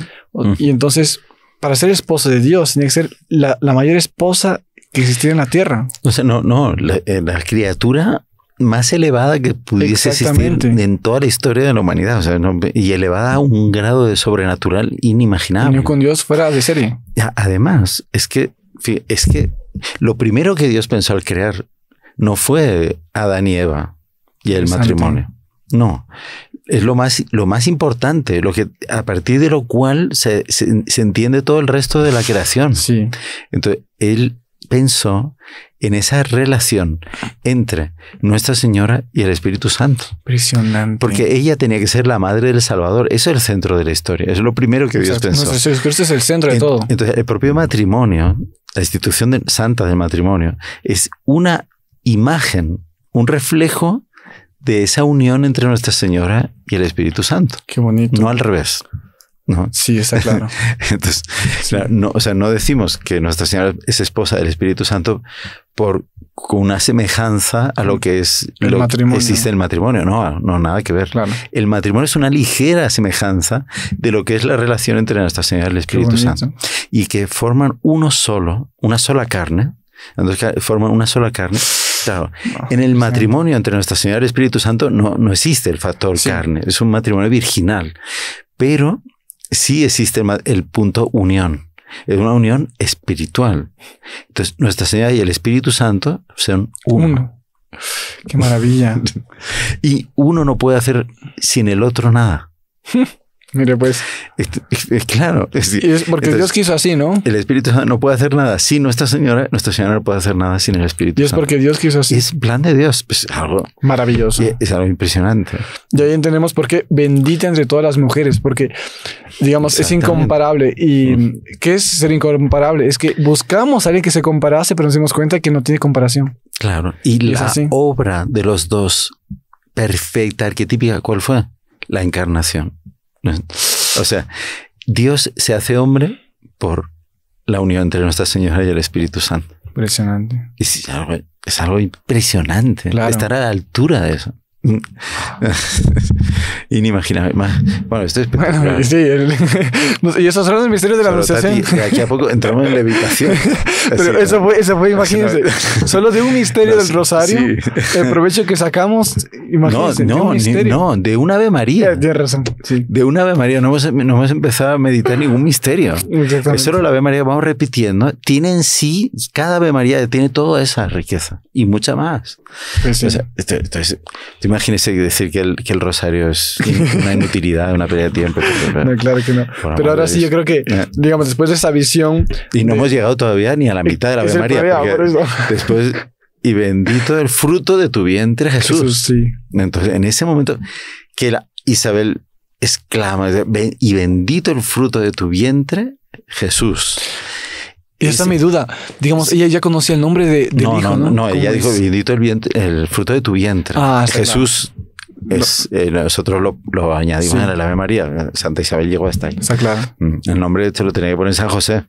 Y entonces para ser esposa de Dios, tiene que ser la, mayor esposa que existiera en la tierra. O sea, no, no, la, eh, criatura más elevada que pudiese existir en toda la historia de la humanidad, o sea, y elevada a un grado de sobrenatural inimaginable. con Dios fuera de serie. Además, es que, es que lo primero que Dios pensó al crear no fue Adán y Eva y el matrimonio. No, es lo más, lo más importante, lo que, a partir de lo cual se, se, entiende todo el resto de la creación. Sí. Entonces, él pensó en esa relación entre Nuestra Señora y el Espíritu Santo. Impresionante. Porque ella tenía que ser la madre del Salvador. Eso es el centro de la historia. es lo primero que Dios pensó. es el centro de todo. Entonces, el propio matrimonio, la institución de, santa del matrimonio, es una imagen, un reflejo de esa unión entre Nuestra Señora y el Espíritu Santo. Qué bonito. No al revés. ¿no? Sí, está claro. [laughs] Entonces, no, o sea, no decimos que Nuestra Señora es esposa del Espíritu Santo por una semejanza a lo que es el matrimonio. existe el matrimonio. No, no, nada que ver. El matrimonio es una ligera semejanza de lo que es la relación entre Nuestra Señora y el Espíritu Santo. Y que forman uno solo, una sola carne. Entonces, forman una sola carne Claro. en el matrimonio entre Nuestra Señora y el Espíritu Santo no, no existe el factor carne, es un matrimonio virginal, pero sí existe el, punto unión. Es una unión espiritual. Entonces, Nuestra Señora y el Espíritu Santo son uno. uno. Qué maravilla. [laughs] y uno no puede hacer sin el otro nada. [laughs] Mire, pues. Este, es, es, es, porque Dios quiso así, ¿no? El Espíritu no puede hacer nada sin nuestra Señora. Nuestra Señora no puede hacer nada sin el Espíritu Y es porque Dios quiso así. Es plan de Dios. Pues, algo maravilloso. Es, algo impresionante. Y ahí entendemos por qué bendita entre todas las mujeres, porque, digamos, es incomparable. ¿Y qué es ser incomparable? Es que buscamos a alguien que se comparase, pero nos dimos cuenta que no tiene comparación. Claro. y la obra de los dos perfecta, arquetípica, ¿cuál fue? La encarnación. O sea, Dios se hace hombre por la unión entre Nuestra Señora y el Espíritu Santo. Impresionante. Es algo, es algo impresionante. Estar a la altura de eso. [laughs] Inimaginable. Bueno, esto es bueno, sí, el, [laughs] y esos son los misterios de la Anunciación. aquí a poco entramos en levitación. [laughs] Pero eso, fue, eso fue, imagínense. solo de un misterio del Rosario, el provecho que sacamos, imagínense. No, no, de, un no, de una Ave María. razón, De una Ave María. No hemos, no hemos, empezado a meditar ningún misterio. Es solo la Ave María, vamos repitiendo. Tiene en sí, cada Ave María tiene toda esa riqueza y mucha más. entonces, pues este, este, este Imagínese decir que el, que el rosario es una [laughs] inutilidad, una pérdida de tiempo. No, claro que no. Pero ahora sí, yo creo que, eh. digamos, después de esa visión. Y no hemos llegado todavía ni a la mitad de la [laughs] Ave María. Todavía, Después, y bendito el fruto de tu vientre, Jesús. Jesús sí. Entonces, en ese momento que la Isabel exclama, y bendito el fruto de tu vientre, Jesús. Y esa es mi duda. Digamos, ella ya conocía el nombre de, del no, hijo, ¿no? No, no ella dijo, bendito el, vientre, el fruto de tu vientre. Ah, Jesús es, eh, nosotros lo, lo añadimos a la Ave María. Santa Isabel llegó hasta ahí. Está claro. Mm, el nombre se lo tenía que poner San José.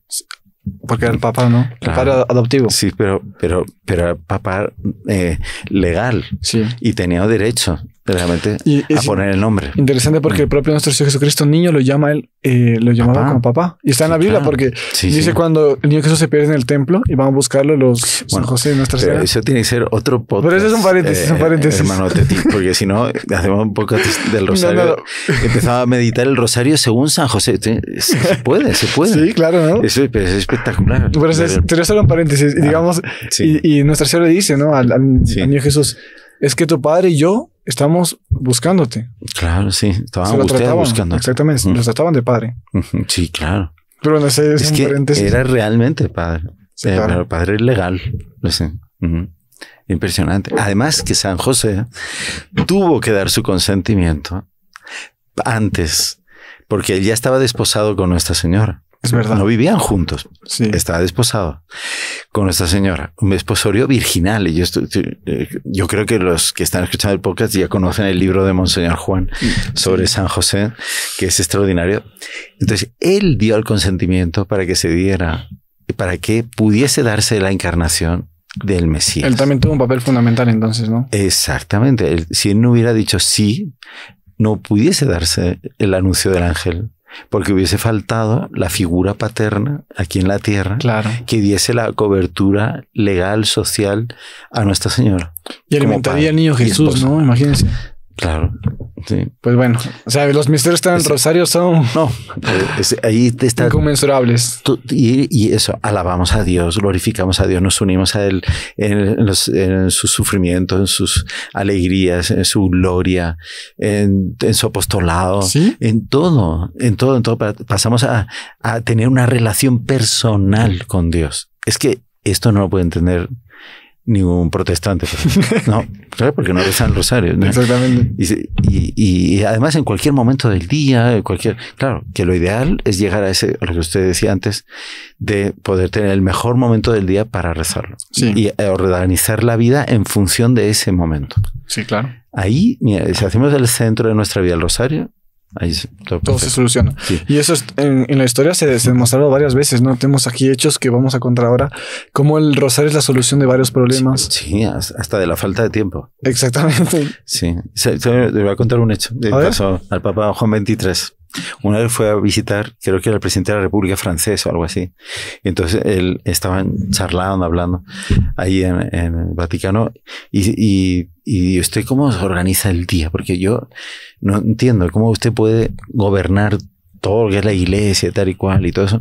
Porque era el papá, ¿no? El padre adoptivo. Sí, pero, pero, pero era papá eh, legal. Sí. Y tenía derecho realmente a poner el nombre. Interesante porque el propio nuestro Señor Jesucristo niño lo llama él, eh, lo llamaba como papá. Y está en la Biblia porque dice cuando el niño Jesús se pierde en el templo y van a buscarlo los San José y nuestra Señora. Eso tiene que ser otro podcast. Pero eso es un paréntesis, un eh, paréntesis. porque si no, hacemos un poco del [laughs] rosario. Empezaba a meditar el rosario según San José. Se puede, se puede. Sí, claro, ¿no? Eso, es espectacular. Pero, eso es, solo un paréntesis. Ah, digamos, y, nuestra Señora le dice, ¿no? al niño Jesús, es que tu padre y yo estamos buscándote. Claro, sí, estaban buscando. Exactamente, nos trataban de padre. Sí, claro. Pero no sé, era realmente padre. Eh, claro. Pero padre legal. Impresionante. Además que San José tuvo que dar su consentimiento antes, porque él ya estaba desposado con Nuestra Señora. Es verdad. No vivían juntos. Estaba desposado con esta señora. Un desposorio virginal. Y yo, eh, yo creo que los que están escuchando el podcast ya conocen el libro de Monseñor Juan sobre San José, que es extraordinario. Entonces, él dio el consentimiento para que se diera, para que pudiese darse la encarnación del Mesías. Él también tuvo un papel fundamental entonces, ¿no? Exactamente. si él no hubiera dicho sí, no pudiese darse el anuncio del ángel porque hubiese faltado la figura paterna aquí en la tierra que diese la cobertura legal, social a Nuestra Señora. Y alimentaría al niño Jesús, ¿no? Imagínense. Claro. Sí. Pues bueno, o sea, los misterios están en Rosario son no, eh, ahí te están inconmensurables. y, eso, alabamos a Dios, glorificamos a Dios, nos unimos a Él en, sus sufrimientos, en sus alegrías, en su gloria, en, su apostolado, en todo, en todo, en todo. Pasamos a, tener una relación personal con Dios. Es que esto no lo pueden entender ningún protestante. Pues. [laughs] no, Porque no rezan rosarios. rosario, Y, además en cualquier momento del día, cualquier, claro, que lo ideal es llegar a ese, lo que usted decía antes, de poder tener el mejor momento del día para rezarlo. Y, eh, organizar la vida en función de ese momento. Sí, claro. Ahí, si hacemos el centro de nuestra vida el rosario, Ahí se, todo, se soluciona. Y eso en, la historia se, ha demostrado varias veces, ¿no? Tenemos aquí hechos que vamos a contar ahora, como el rosario es la solución de varios problemas. Sí, hasta de la falta de tiempo. Exactamente. Sí, se, voy a contar un hecho. del caso al Papa Juan XXIII. Una vez fue a visitar, creo que era el presidente de la República Francesa o algo así. entonces él estaban charlando, hablando ahí en, el Vaticano y, y y usted cómo se organiza el día, porque yo no entiendo cómo usted puede gobernar todo lo que es la iglesia, tal y cual, y todo eso.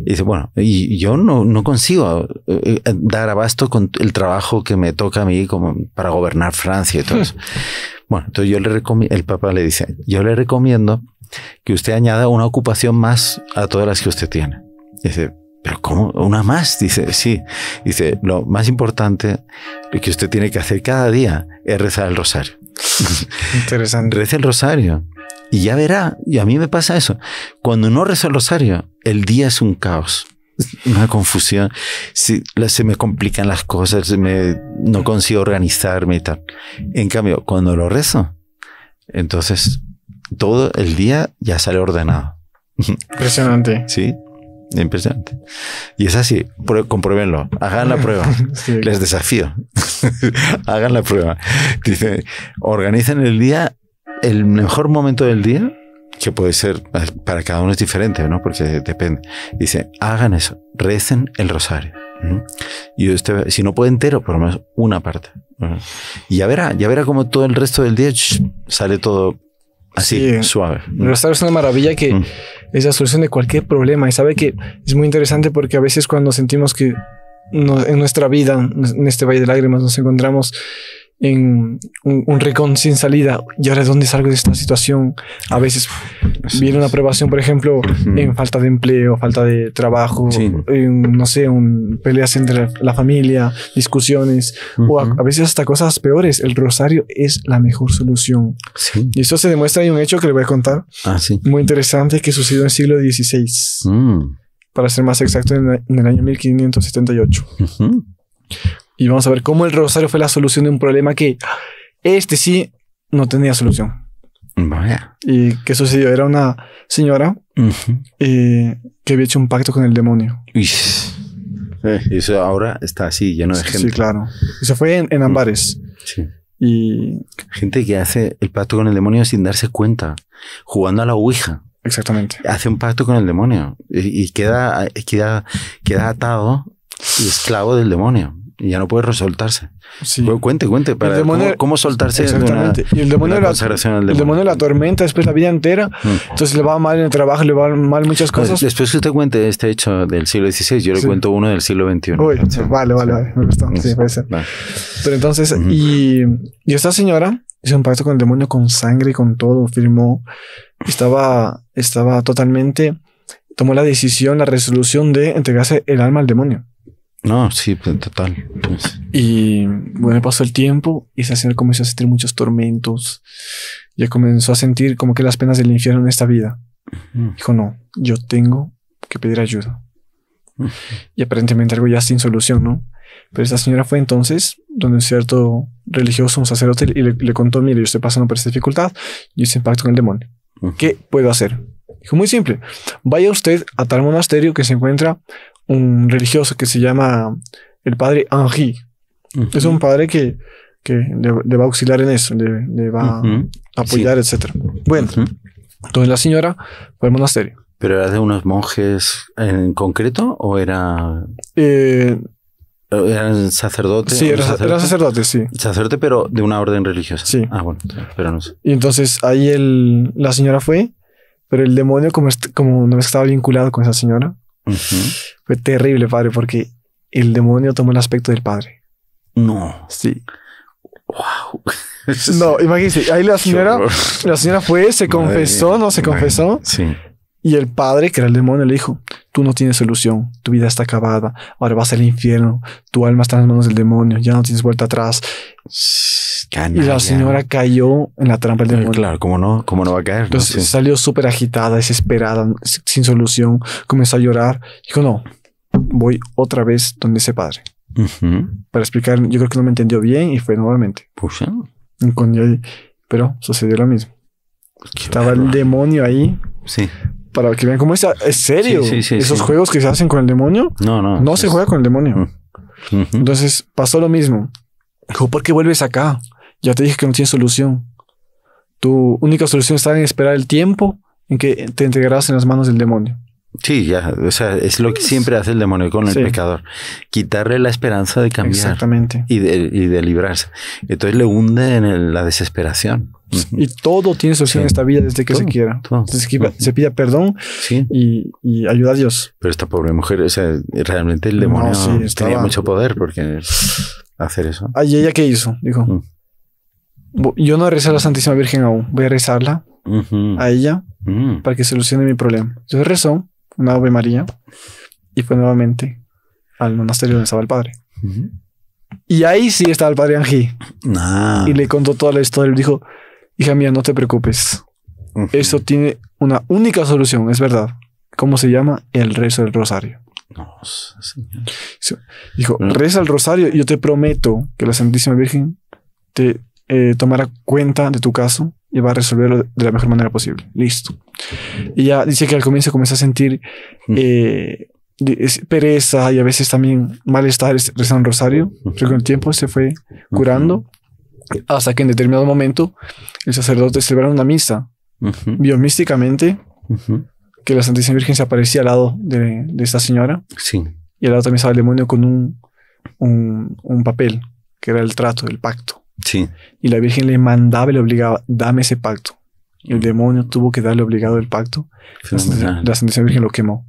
Y dice, bueno, y yo no, no consigo eh, eh, dar abasto con el trabajo que me toca a mí como para gobernar Francia y todo eso. [laughs] Bueno, entonces yo le recomiendo, el papá le dice, yo le recomiendo que usted añada una ocupación más a todas las que usted tiene. Dice, pero ¿cómo? Una más, dice, sí. Dice, lo más importante que usted tiene que hacer cada día es rezar el rosario. [laughs] Interesante. Reza el rosario. Y ya verá, y a mí me pasa eso. Cuando no rezo el rosario, el día es un caos, [laughs] una confusión. Se, se me complican las cosas, no consigo organizarme y tal. En cambio, cuando lo rezo, entonces todo el día ya sale ordenado. [laughs] Impresionante. Sí. Impresionante. Y es así, compruébenlo, hagan la prueba. [laughs] Les desafío. [laughs] hagan la prueba. Dice, organicen el día, el mejor momento del día, que puede ser, eh, para cada uno es diferente, ¿no? Porque depende. Dice, hagan eso, recen el rosario. Y usted, si no puede entero, por lo menos una parte. Y ya verá, ya verá como todo el resto del día sale todo Así, suave. es una maravilla que mm. es la solución de cualquier problema. Y sabe que es muy interesante porque a veces cuando sentimos que en nuestra vida, en este valle de lágrimas, nos encontramos en un, un, sin salida. ¿Y ahora dónde salgo de esta situación? A veces viene una aprobación, por ejemplo, en falta de empleo, falta de trabajo, no sé, un, peleas entre la familia, discusiones, o a, veces hasta cosas peores. El rosario es la mejor solución. Y eso se demuestra en un hecho que le voy a contar. Ah, muy interesante que sucedió en el siglo XVI. Mm. Para ser más exacto, en, el año 1578. Y vamos a ver cómo el rosario fue la solución de un problema que este sí no tenía solución. Vaya. ¿Y qué sucedió? Era una señora eh, que había hecho un pacto con el demonio. Y eh, eso ahora está así, lleno de gente. Sí, claro. se fue en, Ambares. Sí. Y... Gente que hace el pacto con el demonio sin darse cuenta, jugando a la Ouija. Exactamente. Hace un pacto con el demonio y, queda, queda, queda atado y esclavo del demonio y ya no puede resoltarse. Sí. cuente, cuente, para cómo, soltarse. Exactamente. y el demonio, la, la tormenta después la vida entera. Mm. Entonces le va mal en el trabajo, le va mal muchas cosas. después que usted cuente este hecho del siglo XVI, yo le cuento uno del siglo XXI. vale, vale, vale, me gustó. Sí, ser. Pero entonces, y, esta señora hizo un pacto con el demonio, con sangre y con todo, firmó. Estaba, estaba totalmente, tomó la decisión, la resolución de entregarse el alma al demonio. No, sí, pues, total. Pues. Y bueno, pasó el tiempo y esa señora comenzó a sentir muchos tormentos. Ya comenzó a sentir como que las penas del infierno en esta vida. Dijo, no, yo tengo que pedir ayuda. Y aparentemente algo ya sin solución, ¿no? Pero esa señora fue entonces donde un cierto religioso, un sacerdote, y le, contó, mire, yo estoy pasando por esta dificultad, y ese impacto con el demonio. ¿Qué puedo hacer? Dijo, muy simple, vaya usted a tal monasterio que se encuentra un religioso que se llama el padre Henri. Es un padre que, que le, va a auxiliar en eso, le, va a apoyar, etcétera etc. Bueno, entonces la señora fue al monasterio. ¿Pero era de unos monjes en concreto o era...? Eh, ¿Eran sacerdotes? Sí, era, sacerdote? sacerdote, sí. Sacerdote, pero de una orden religiosa. Sí. Ah, bueno, pero no sé. Y entonces ahí el, la señora fue, pero el demonio, como, como no estaba vinculado con esa señora, fue terrible, padre, porque el demonio tomó el aspecto del padre. No. Sí. Wow. [laughs] no, imagínese, ahí la señora, la señora fue, se confesó, no se confesó. Sí. Y el padre, que era el demonio, le dijo, tú no tienes solución, tu vida está acabada, ahora vas al infierno, tu alma está en las manos del demonio, ya no tienes vuelta atrás. Sí. Y la señora cayó en la trampa del eh, demonio. Claro, ¿cómo no? ¿Cómo no va a caer? Entonces salió súper agitada, desesperada, sin solución, comenzó a llorar. Dijo, no, voy otra vez donde ese padre. Para explicar, yo creo que no me entendió bien y fue nuevamente. Pues pero sucedió lo mismo. Estaba el demonio ahí. Sí. Para que vean cómo es, es serio. Sí, sí, Esos juegos que se hacen con el demonio. No, no. No se juega con el demonio. Entonces pasó lo mismo. Dijo, ¿por qué vuelves acá? Ya te dije que no tienes solución. Tu única solución está en esperar el tiempo en que te entregarás en las manos del demonio. Sí, ya, o sea, es lo que pues, siempre hace el demonio con el pecador, quitarle la esperanza de cambiar Y, de, y de librarse. Entonces le hunde en la desesperación. Y todo tiene solución en esta vida desde que se quiera. entonces se pida perdón y, ayuda a Dios. Pero esta pobre mujer, o sea, realmente el demonio tenía mucho poder porque hacer eso. ¿Y ella qué hizo? Dijo, mm. Yo no rezo a la Santísima Virgen aún. Voy a rezarla a ella mm. para que solucione mi problema. Yo rezó una Ave María y fue nuevamente al monasterio donde estaba el padre. Y ahí sí estaba el padre Angie. Y le contó toda la historia. Dijo, hija mía, no te preocupes. Esto tiene una única solución, es verdad. ¿Cómo se llama? El rezo del rosario. Dijo, reza el rosario yo te prometo que la Santísima Virgen te eh, tomará cuenta de tu caso y va a resolverlo de la mejor manera posible. Listo. Y ya dice que al comienzo comienza a sentir mm. eh, pereza y a veces también malestar rezando un rosario, pero con el tiempo se fue curando hasta que en determinado momento el sacerdote celebró una misa vio místicamente que la Santísima Virgen se aparecía al lado de, esta señora. Sí. Y al lado también estaba el demonio con un, un papel, que era el trato, el pacto. Sí. Y la Virgen le mandaba y le obligaba, dame ese pacto. el mm. demonio tuvo que darle obligado el pacto. La Santísima Virgen lo quemó.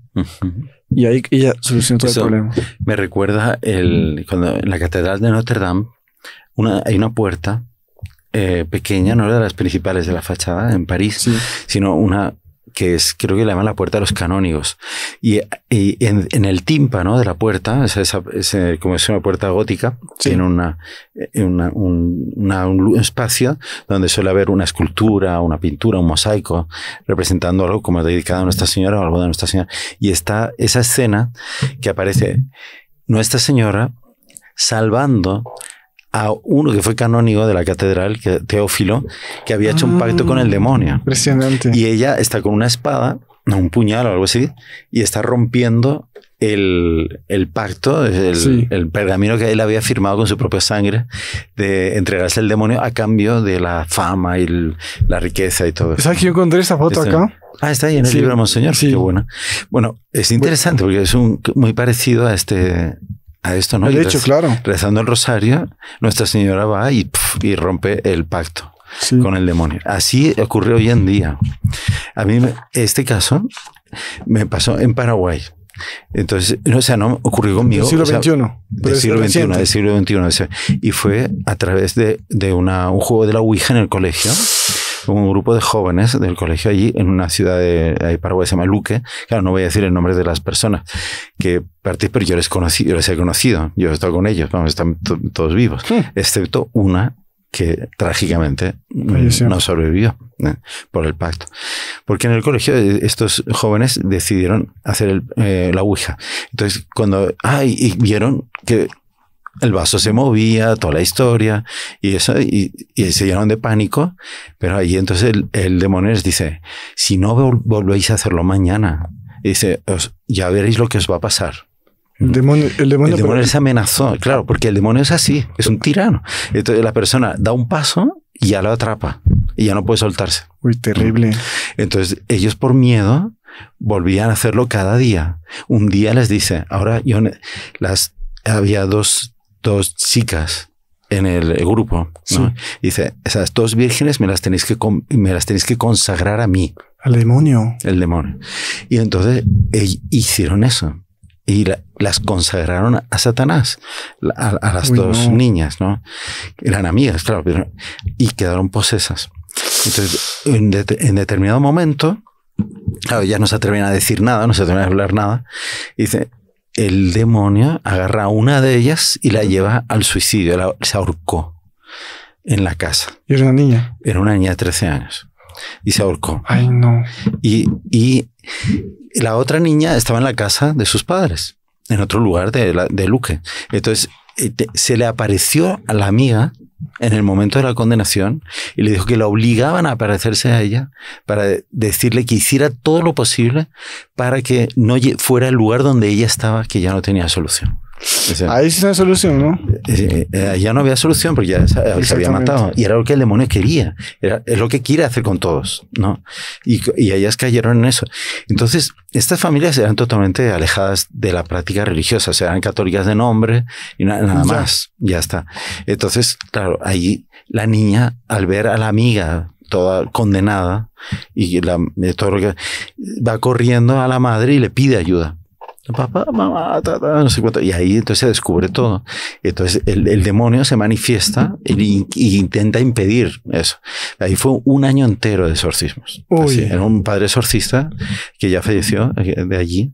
Y ahí ella solucionó todo el problema. Me recuerda el, cuando en la Catedral de Notre Dame hay una puerta eh, pequeña, no era de las principales de la fachada en París, sino una que es, creo que le llaman la puerta de los canónigos. Y, en, en, el tímpano de la puerta, es, esa, eh, como es una puerta gótica, tiene una, eh, una, un, un, espacio donde suele haber una escultura, una pintura, un mosaico, representando algo como dedicado a Nuestra Señora o algo de Nuestra Señora. Y está esa escena que aparece Nuestra Señora salvando a uno que fue canónigo de la catedral, que, Teófilo, que había hecho un pacto con el ah, demonio. Impresionante. Y ella está con una espada, un puñal o algo así, y está rompiendo el, pacto, el, el, pergamino que él había firmado con su propia sangre de entregarse al demonio a cambio de la fama y la riqueza y todo. ¿Sabes que yo encontré esa foto este, acá? Ah, está ahí en el libro de Monseñor. Sí. Qué bueno. Bueno, es interesante porque es un, muy parecido a este a esto, ¿no? De hecho, claro. Rezando el rosario, Nuestra Señora va y, y rompe el pacto con el demonio. Así ocurre hoy en día. A mí este caso me pasó en Paraguay. Entonces, no, o sea, no ocurrió conmigo. Del siglo XXI. del siglo XXI, y fue a través de, una, un juego de la Ouija en el colegio un grupo de jóvenes del colegio allí, en una ciudad de Paraguay, se llama Luque. Claro, no voy a decir el nombre de las personas que partí, pero yo les conocí, yo les he conocido, yo he estado con ellos, vamos, están todos vivos, excepto una que trágicamente no sobrevivió ¿eh? por el pacto. Porque en el colegio eh, estos jóvenes decidieron hacer eh, la Ouija. Entonces, cuando, ay, ah, y vieron que el vaso se movía, toda la historia, y eso, y, se llenaron de pánico. Pero ahí entonces el, el demonio les dice, si no volvéis a hacerlo mañana, dice, ya veréis lo que os va a pasar. El demonio, el se amenazó, claro, porque el demonio es así, es un tirano. Entonces la persona da un paso y ya lo atrapa y ya no puede soltarse. muy terrible. Entonces ellos por miedo volvían a hacerlo cada día. Un día les dice, ahora yo las había dos dos chicas en el grupo. ¿no? Dice, esas dos vírgenes me las tenéis que, me las tenéis que consagrar a mí. Al demonio. El demonio. Y entonces eh, hicieron eso. Y las consagraron a Satanás, a, las dos niñas, ¿no? Eran amigas, claro, pero, y quedaron posesas. Entonces, en, determinado momento, claro, ya no se atreven a decir nada, no se atreven a hablar nada. Y dice, el demonio agarra a una de ellas y la lleva al suicidio, se ahorcó en la casa. ¿Y era una niña? Era una niña de 13 años y se ahorcó. Ay, no. Y, y la otra niña estaba en la casa de sus padres, en otro lugar de, de Luque. Entonces eh, se le apareció a la amiga en el momento de la condenación y le dijo que la obligaban a aparecerse a ella para decirle que hiciera todo lo posible para que no fuera el lugar donde ella estaba, que ya no tenía solución ahí sí hay solución, ¿no? Eh, eh, eh, ya no había solución porque ya se, había matado. Y era lo que el demonio quería. es lo que quiere hacer con todos, ¿no? Y, ellas cayeron en eso. Entonces, estas familias eran totalmente alejadas de la práctica religiosa. eran católicas de nombre y nada más. Ya está. Entonces, claro, ahí la niña, al ver a la amiga toda condenada y la, va corriendo a la madre y le pide ayuda papá, mamá, no sé cuánto. Y ahí entonces se descubre todo. Entonces el, demonio se manifiesta e, intenta impedir eso. Ahí fue un año entero de exorcismos. era un padre exorcista que ya falleció eh, de allí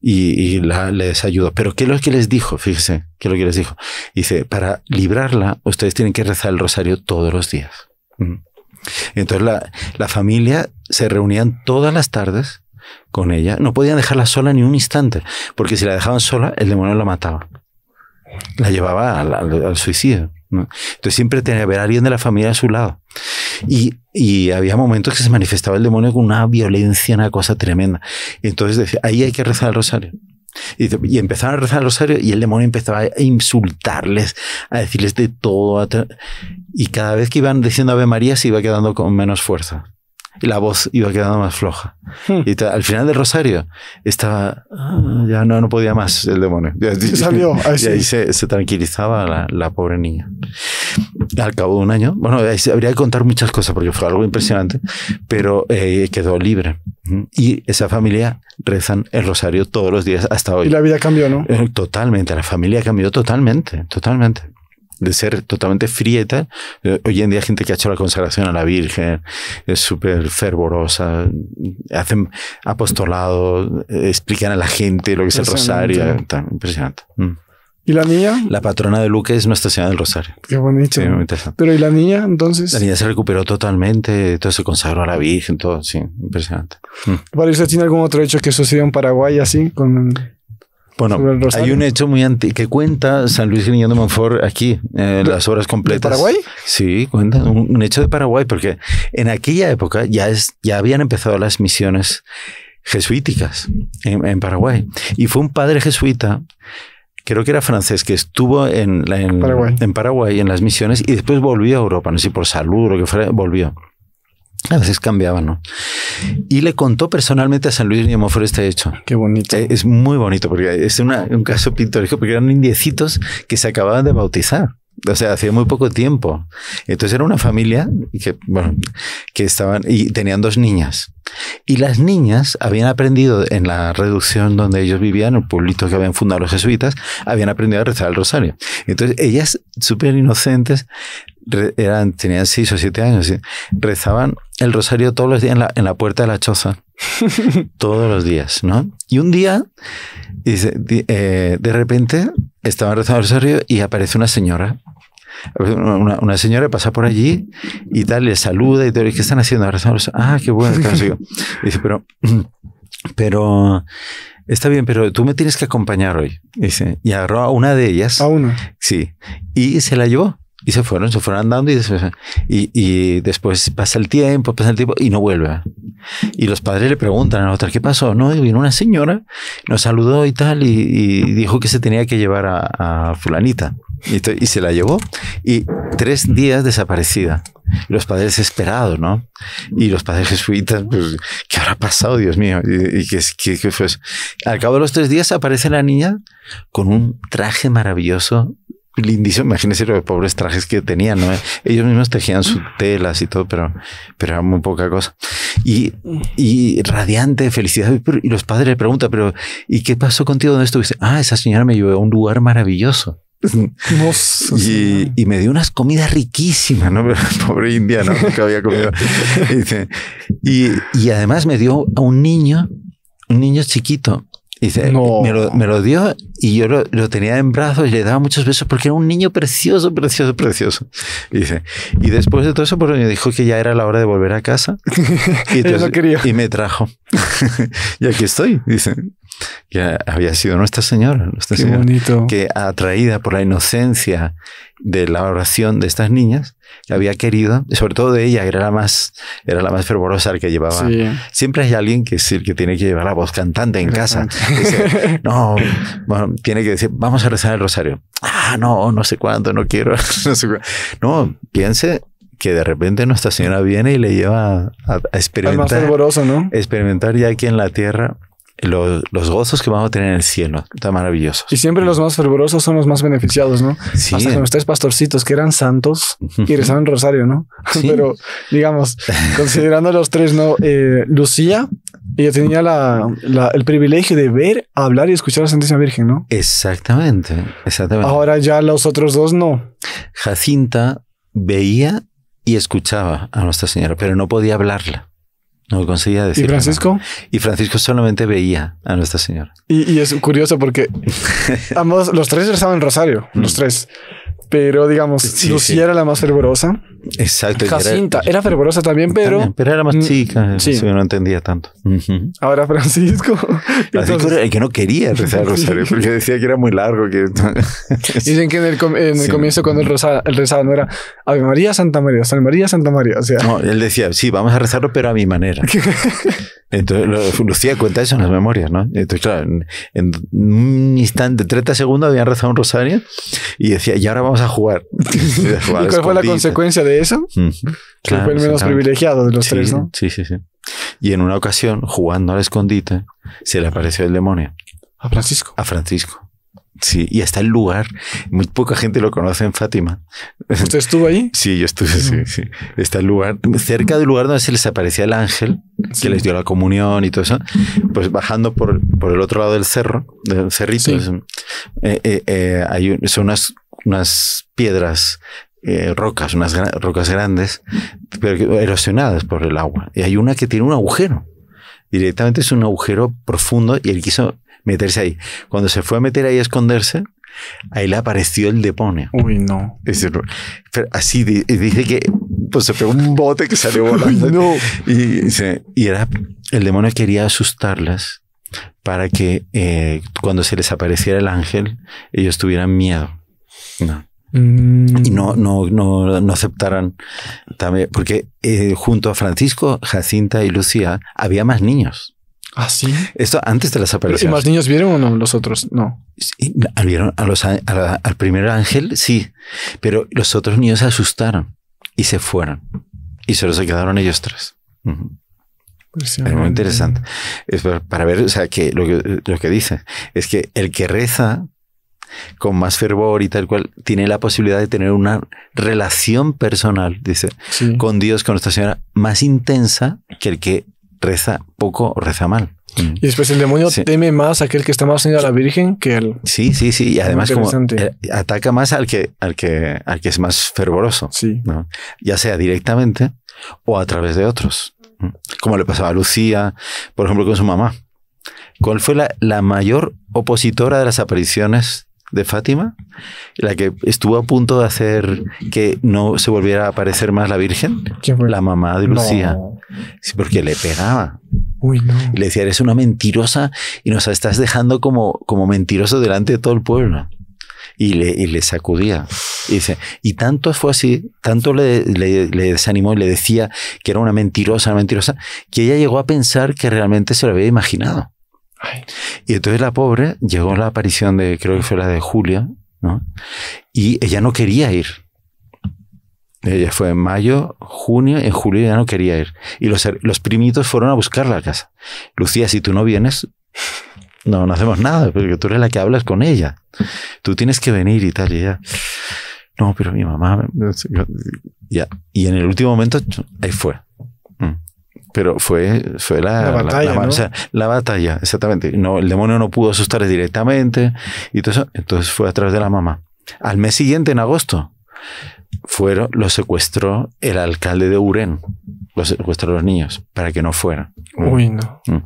y, les ayudó. Pero ¿qué es lo que les dijo? Fíjese, ¿qué es lo que les dijo? Dice, para librarla, ustedes tienen que rezar el rosario todos los días. Mm. Entonces la, la familia se reunían todas las tardes con ella, no podían dejarla sola ni un instante, porque si la dejaban sola, el demonio la mataba. La llevaba al, suicidio. Entonces siempre tenía que haber alguien de la familia a su lado. Y, había momentos que se manifestaba el demonio con una violencia, una cosa tremenda. entonces decía, ahí hay que rezar el rosario. Y, y a rezar el rosario y el demonio empezaba a insultarles, a decirles de todo. y cada vez que iban diciendo Ave María se iba quedando con menos fuerza y la voz iba quedando más floja. Hmm. Y al final del rosario estaba, ah, ya no, no podía más el demonio. Ya, Salió, ahí y ahí se, se tranquilizaba la, la, pobre niña. Al cabo de un año, bueno, habría que contar muchas cosas porque fue algo impresionante, pero eh, quedó libre. Y esa familia rezan el rosario todos los días hasta hoy. Y la vida cambió, ¿no? Eh, totalmente, la familia cambió totalmente, totalmente de ser totalmente frieta. Eh, hoy en día hay gente que ha hecho la consagración a la Virgen, es súper fervorosa, hacen apostolado, explican a la gente lo que es el rosario. impresionante. Mm. ¿Y la niña? La patrona de Luque es Nuestra Señora del Rosario. Qué bonito. Pero ¿y la niña entonces? La niña se recuperó totalmente, todo se consagró a la Virgen, todo, sí, impresionante. Mm. usted tiene algún otro hecho que sucedió en Paraguay así? Con... Bueno, hay un hecho muy antiguo que cuenta San Luis Griñón de Monfort aquí, en eh, las obras completas. ¿De Paraguay? Sí, cuenta un, hecho de Paraguay, porque en aquella época ya, es, ya habían empezado las misiones jesuíticas en, Paraguay. Y fue un padre jesuita creo que era francés, que estuvo en, Paraguay. en, Paraguay. en las misiones y después volvió a Europa, no sé si por salud o lo que fuera, volvió. A veces cambiaba, ¿no? Y le contó personalmente a San Luis Niemoforo este hecho. Qué bonito. Eh, es, muy bonito porque es un caso pintorico porque eran indiecitos que se acababan de bautizar. O sea, hacía muy poco tiempo. Entonces era una familia que, bueno, que estaban y tenían dos niñas. Y las niñas habían aprendido en la reducción donde ellos vivían, el pueblito que habían fundado los jesuitas, habían aprendido a rezar el rosario. Entonces ellas, súper inocentes, eran, tenían seis o siete años, rezaban el rosario todos los días en la, puerta de la choza. [laughs] todos los días, ¿no? Y un día, dice, eh, de repente estaba rezando el rosario y aparece una señora. Una, señora pasa por allí y tal, le saluda y dice, ¿Qué están haciendo? el Ah, qué bueno. [laughs] Dice, pero, [clears throat] pero está bien, pero tú me tienes que acompañar hoy. Dice, y agarró a una de ellas. A una. Sí. Y se la llevó. Y se fueron, se fueron andando y, y, después pasa el tiempo, pasa el tiempo y no vuelve. Y los padres le preguntan a la otra, ¿qué pasó? No, vino una señora, nos saludó y tal, y, dijo que se tenía que llevar a, fulanita. Y, se la llevó y tres días desaparecida. Los padres esperados, ¿no? Y los padres jesuitas, pues, ¿qué habrá pasado, Dios mío? Y, que, fue Al cabo de los tres días aparece la niña con un traje maravilloso lindísimo. Imagínense los pobres trajes que tenían, ¿no? Ellos mismos tejían sus mm. telas y todo, pero, pero era muy poca cosa. Y, y radiante, felicidad. Y los padres le preguntan, pero ¿y qué pasó contigo? donde estuviste? Ah, esa señora me llevó a un lugar maravilloso. Y, me dio unas comidas riquísimas, ¿no? [laughs] Pobre indiano, Que había comido. [laughs] Y, y además me dio a un niño, un niño chiquito, y me, lo, dio y yo lo, tenía en brazos y le daba muchos besos porque era un niño precioso, precioso, precioso. dice, y después de todo eso, pues me dijo que ya era la hora de volver a casa. [laughs] y me trajo. [laughs] y aquí estoy, dice que había sido Nuestra Señora, Nuestra bonito. que atraída por la inocencia de la oración de estas niñas, que había querido, sobre todo de ella, era la más, era la más fervorosa, al que llevaba. Siempre hay alguien que es que tiene que llevar la voz cantante en casa. [laughs] no, tiene que decir, vamos a rezar el rosario. Ah, no, no sé cuándo, no quiero. [laughs] no, piense que de repente Nuestra Señora viene y le lleva a, experimentar. más fervoroso, ¿no? Experimentar ya aquí en la tierra los, gozos que vamos a tener en el cielo. Está maravilloso. Y siempre los más fervorosos son los más beneficiados, ¿no? Sí. Hasta con ustedes pastorcitos que eran santos y rezaban [laughs] rosario, ¿no? Pero digamos, considerando los tres, ¿no? Eh, Lucía, ella tenía el privilegio de ver, hablar y escuchar a la Santísima Virgen, ¿no? Exactamente, exactamente. Ahora ya los otros dos no. Jacinta veía y escuchaba a Nuestra Señora, pero no podía hablarla no conseguía decir. ¿Y Francisco? Y Francisco solamente veía a Nuestra Señora. Y, es curioso porque [laughs] ambos, los tres rezaban en rosario, los mm. tres pero digamos, sí, Lucía era la más fervorosa. Exacto. Jacinta era, fervorosa también, pero. pero era más chica, Eso yo no entendía tanto. Ahora Francisco. Francisco [laughs] era el que no quería [laughs] rezar rosario, porque decía que era muy largo. Que... [laughs] Dicen que en el, comienzo, cuando el rezaba, no era Ave María, Santa María, San María, Santa María. O sea, no, él decía, sí, vamos a rezarlo, pero a mi manera. Entonces, Lucía cuenta eso en las memorias, ¿no? Entonces, en, un instante, 30 segundos, habían rezado un rosario y decía, y ahora vamos a jugar. [laughs] ¿Y cuál fue la consecuencia de eso? fue el menos privilegiado de los tres, ¿no? Sí, sí, sí. Y en una ocasión, jugando al escondite, se le apareció el demonio. ¿A Francisco? A Francisco. Sí, y hasta el lugar. Muy poca gente lo conoce en Fátima. ¿Usted estuvo ahí? [laughs] Sí, yo estuve, sí, sí. Está el lugar, cerca del lugar donde se les aparecía el ángel, que les dio la comunión y todo eso, pues bajando por, por el otro lado del cerro, del cerrito, eh, eh, eh, hay unas, unas piedras rocas, unas rocas grandes, pero erosionadas por el agua. Y hay una que tiene un agujero. Directamente es un agujero profundo y él quiso meterse ahí. Cuando se fue a meter ahí a esconderse, ahí le apareció el demonio. Uy, no. así dice que pues se pegó un bote que salió volando. Y, era el demonio quería asustarlas para que eh, cuando se les apareciera el ángel, ellos tuvieran miedo. No. Mm. Y no, no, no, no aceptaran también, porque eh, junto a Francisco, Jacinta y Lucía había más niños. ¿Ah, Esto antes de las apariciones. ¿Y más niños vieron o no los otros? No. Vieron al primer ángel, sí, pero los otros niños se asustaron y se fueron y solo se quedaron ellos tres. muy interesante. Es para, ver, o sea, que lo, que dice es que el que reza con más fervor y tal cual tiene la posibilidad de tener una relación personal, dice, con Dios, con Nuestra Señora, más intensa que el que reza poco o reza mal. Mm. Y después el demonio teme más a aquel que está más unido a la Virgen que al. Sí, sí, sí. Y además como eh, ataca más al que, al que, al que es más fervoroso. Sí. Ya sea directamente o a través de otros. Como le pasaba a Lucía, por ejemplo, con su mamá. ¿Cuál fue la, la mayor opositora de las apariciones de Fátima, la que estuvo a punto de hacer que no se volviera a aparecer más la Virgen, la mamá de Lucía, sí, porque le pegaba. Uy, no. le decía, eres una mentirosa y nos estás dejando como, como mentiroso delante de todo el pueblo. Y le, y le sacudía. Y, dice, y tanto fue así, tanto le, desanimó y le decía que era una mentirosa, una mentirosa, que ella llegó a pensar que realmente se lo había imaginado. Y entonces la pobre llegó la aparición de, creo que fue la de Julia, ¿no? Y ella no quería ir. Ella fue en mayo, junio, en julio ya no quería ir. Y los, los primitos fueron a buscarla a casa. Lucía, si tú no vienes, no, no hacemos nada, porque tú eres la que hablas con ella. Tú tienes que venir y tal, y ella. No, pero mi mamá. Ya. Y en el último momento, ahí fue. Mm pero fue, fue la, la batalla. exactamente. No, el demonio no pudo asustar directamente y todo Entonces fue a través de la mamá. Al mes siguiente, en agosto, fueron, lo secuestró el alcalde de Uren. Lo secuestró a los niños para que no fueran. Mm. Uy, no. Mm.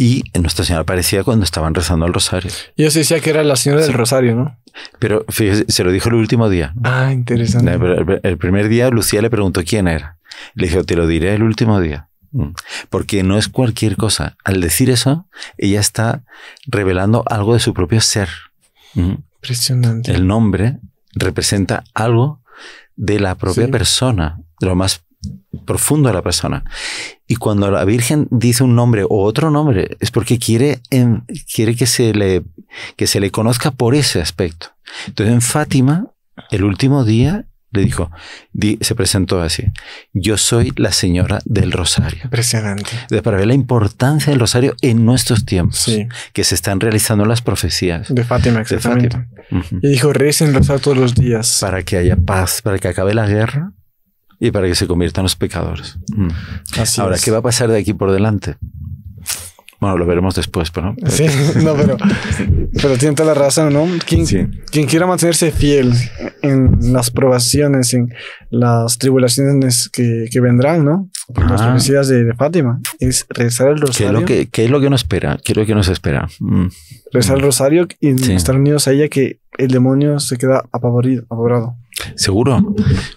Y Nuestra Señora aparecía cuando estaban rezando el rosario. Yo se decía que era la Señora del Rosario, ¿no? Pero se lo dijo el último día. Ah, interesante. el primer día Lucía le preguntó quién era. Le dijo, te lo diré el último día. Mm. Porque no es cualquier cosa. Al decir eso, ella está revelando algo de su propio ser. Mm. Impresionante. El nombre representa algo de la propia persona, de lo más profundo de la persona. Y cuando la Virgen dice un nombre o otro nombre, es porque quiere, quiere que, se le, que se le conozca por ese aspecto. Entonces en Fátima, el último día, le dijo, se presentó así, yo soy la señora del Rosario. Impresionante. De, para ver la importancia del Rosario en nuestros tiempos, que se están realizando las profecías. De Fátima, exactamente. Y dijo, recen Rosario todos los días. Para que haya paz, para que acabe la guerra y para que se conviertan los pecadores. Ahora, ¿qué va a pasar de aquí por delante? Bueno, lo veremos después, pero. Sí, [laughs] no, pero, pero tiene toda la razón, ¿no? Quien, quiera mantenerse fiel en las probaciones, en las tribulaciones que, vendrán, ¿no? Las ah. profecías de, Fátima, es rezar el rosario. ¿Qué es lo que, qué es lo que nos espera? ¿Qué es lo que nos espera? Mm. Rezar el rosario y estar unidos a ella que el demonio se queda apavorido, apavorado. ¿Seguro?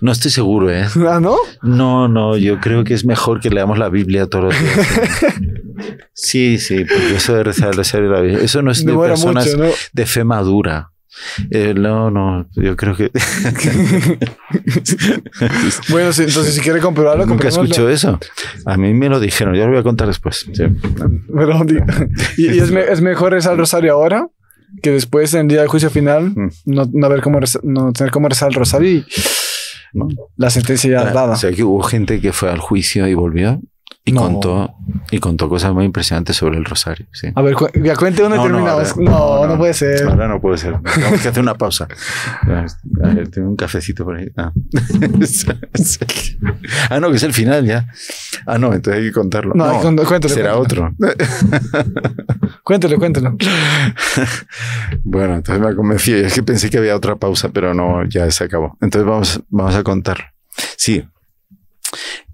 No estoy seguro, ¿eh? [laughs] ¿Ah, no? No, no, yo creo que es mejor que leamos la Biblia todos los días. [laughs] sí, sí, porque eso de rezar la Biblia, eso no es de personas de fe madura. Eh, no, no, yo creo que. [laughs] bueno, entonces si quiere comprobarlo, nunca escuchó eso. A mí me lo dijeron, yo lo voy a contar después. ¿Y, es, mejor rezar el rosario ahora? que después en el día del juicio final mm. no, ver cómo no tener cómo rezar el rosario y la sentencia ya dada. O sea, que hubo gente que fue al juicio y volvió y contó, y contó cosas muy impresionantes sobre el rosario. Sí. A ver, ya cuente no, terminamos. No, no, puede ser. Ahora no puede ser. Tenemos que hacer una pausa. [laughs] A ver, tengo un cafecito por ahí. Ah. [laughs] ah. no, que es el final ya. Ah, no, entonces hay que contarlo. No, cuéntelo, Será otro. cuéntelo, [laughs] cuéntelo. bueno, entonces me convencí. Es que pensé que había otra pausa, pero no, ya se acabó. Entonces vamos, vamos a contar. Sí.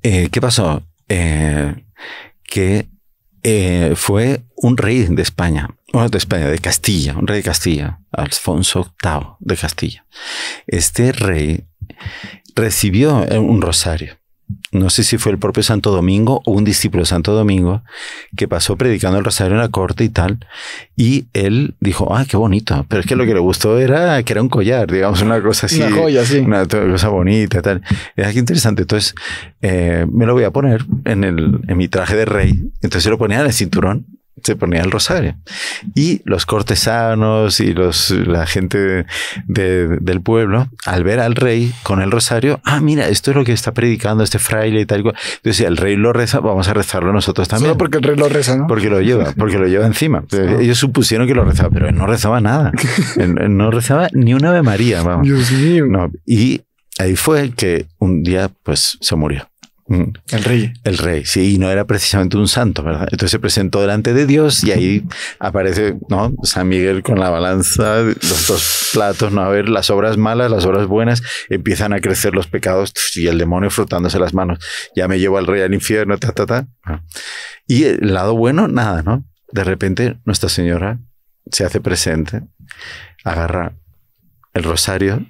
Eh, ¿Qué pasó? Eh, que eh, fue un rey de España, de España, de Castilla, un rey de Castilla, Alfonso VIII de Castilla. Este rey recibió un rosario no sé si fue el propio Santo Domingo o un discípulo de Santo Domingo, que pasó predicando el rosario en la corte y tal, y él dijo, ah, qué bonito, pero es que lo que le gustó era que era un collar, digamos, una cosa así. Una joya, sí. Una cosa bonita, tal. Es ah, que interesante, entonces eh, me lo voy a poner en, el, en mi traje de rey, entonces lo ponía en el cinturón se ponía el rosario. Y los cortesanos y los, la gente del pueblo, al ver al rey con el rosario, ah, mira, esto es lo que está predicando este fraile y tal Entonces, el rey lo reza, vamos a rezarlo nosotros también. Solo porque el rey lo reza, ¿no? Porque lo lleva, [laughs] porque lo lleva encima. ellos supusieron que lo rezaba, pero él no rezaba nada. [laughs] no rezaba ni una Ave María, vamos. y ahí fue que un día, pues, se murió. El rey. El rey, sí, y no era precisamente un santo, ¿verdad? Entonces se presentó delante de Dios y ahí aparece, ¿no? San Miguel con la balanza, los dos platos, ¿no? A ver, las obras malas, las obras buenas, empiezan a crecer los pecados y el demonio frotándose las manos. Ya me llevo al rey al infierno, ta, ta, ta. Y el lado bueno, nada, ¿no? De repente Nuestra Señora se hace presente, agarra el rosario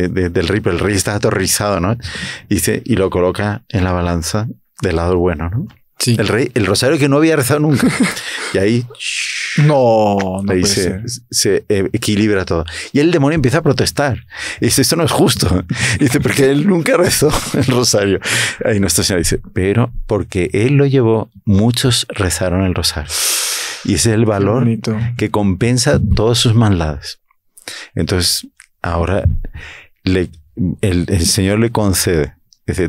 este, del rey, pero el rey está aterrizado, ¿no? Y, y lo coloca en la balanza del lado bueno, ¿no? El rey, el rosario que no había rezado nunca. [laughs] Y ahí. No, no ahí se, eh, equilibra todo. Y el demonio empieza a protestar. dice, esto no es justo. [laughs] dice, porque él nunca rezó el rosario. Ahí nuestra señora dice, pero porque él lo llevó, muchos rezaron el rosario. Y ese es el valor que compensa todas sus maldades. Entonces, ahora le, el, Señor le concede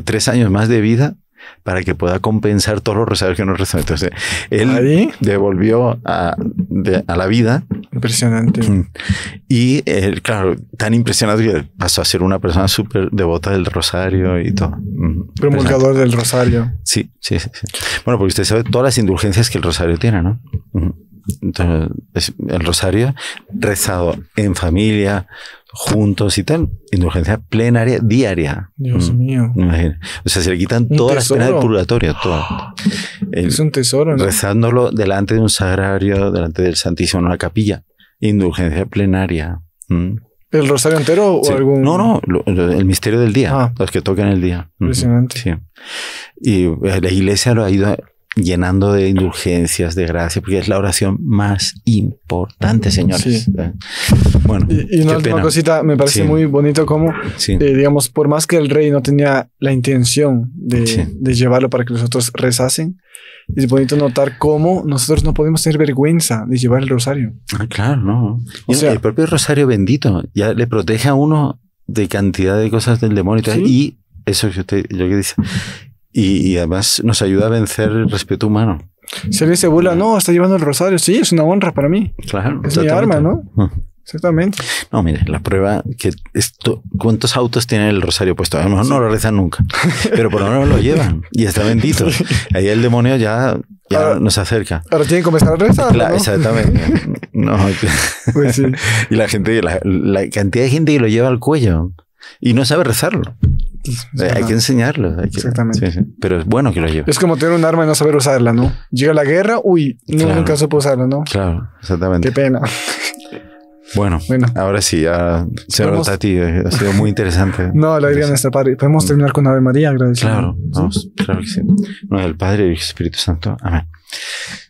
tres años más de vida para que pueda compensar todos los rosarios que no rezó Entonces, él ¿Ah, devolvió a, a, la vida. Impresionante. Mm. Y eh, claro, tan impresionante que pasó a ser una persona súper devota del rosario y todo. Mm, Promulgador del rosario. sí, sí, sí, Bueno, porque usted sabe todas las indulgencias que el rosario tiene, ¿no? Mm. Entonces, el rosario rezado en familia, juntos y tal. Indulgencia plenaria diaria. Dios mm, mío. O sea, se le quitan todas las penas de purgatorio. Todas. es un tesoro. ¿no? Rezándolo delante de un sagrario, delante del Santísimo, en una capilla. Indulgencia plenaria. Mm. ¿El rosario entero o algún.? No, no, el misterio del día. Ah. Los que tocan el día. Impresionante. Sí. Y eh, la iglesia lo ha ido llenando de indulgencias, de gracia, porque es la oración más importante, señores. ¿Eh? Bueno, y, una última cosita, me parece muy bonito como, eh, digamos, por más que el rey no tenía la intención de, llevarlo para que los otros rezasen, es bonito notar cómo nosotros no podemos tener vergüenza de llevar el rosario. Ah, claro, no. O sea, el propio rosario bendito ya le protege a uno de cantidad de cosas del demonio y, eso que usted, lo que dice, y, además nos ayuda a vencer el respeto humano. Se le dice abuela, no, está llevando el rosario. Sí, es una honra para mí. Claro. Es mi arma, ¿no? Mm. Exactamente. No, mire, la prueba que esto, ¿cuántos autos tiene el rosario puesto? A lo mejor no lo rezan nunca, [laughs] pero por lo menos lo llevan y está bendito. Ahí el demonio ya, nos acerca. Ahora tienen que comenzar a rezar. exactamente. No, [laughs] pues sí. Y la gente, la cantidad de gente que lo lleva al cuello y no sabe rezarlo hay que enseñarlo. Exactamente. Pero es bueno que lo lleve. Es como tener un arma y no saber usarla, ¿no? Llega la guerra, uy, nunca nunca puede usarla, ¿no? Claro, exactamente. Qué pena. Bueno, ahora sí, ya, eh, ha sido muy interesante. [laughs] no, la idea no nuestro padre. Podemos mm. terminar con Ave María, agradecido. Claro, vamos, claro que sí. el Padre y el Espíritu Santo. Amén.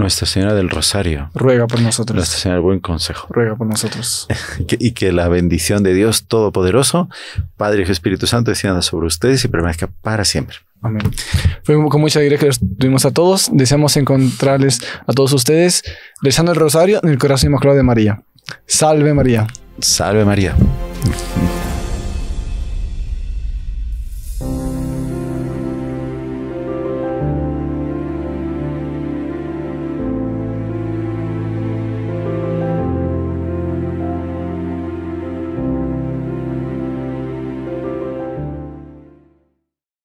Nuestra Señora del Rosario. Ruega por nosotros. Nuestra Señora del Buen Consejo. Ruega por nosotros. [laughs] y que la bendición de Dios Todopoderoso, Padre y Espíritu Santo, descienda sobre ustedes y permanezca para siempre. Amén. Fue con mucha alegría que los tuvimos a todos. Deseamos encontrarles a todos ustedes rezando el rosario en el corazón inmaculado de María. Salve María. Salve María.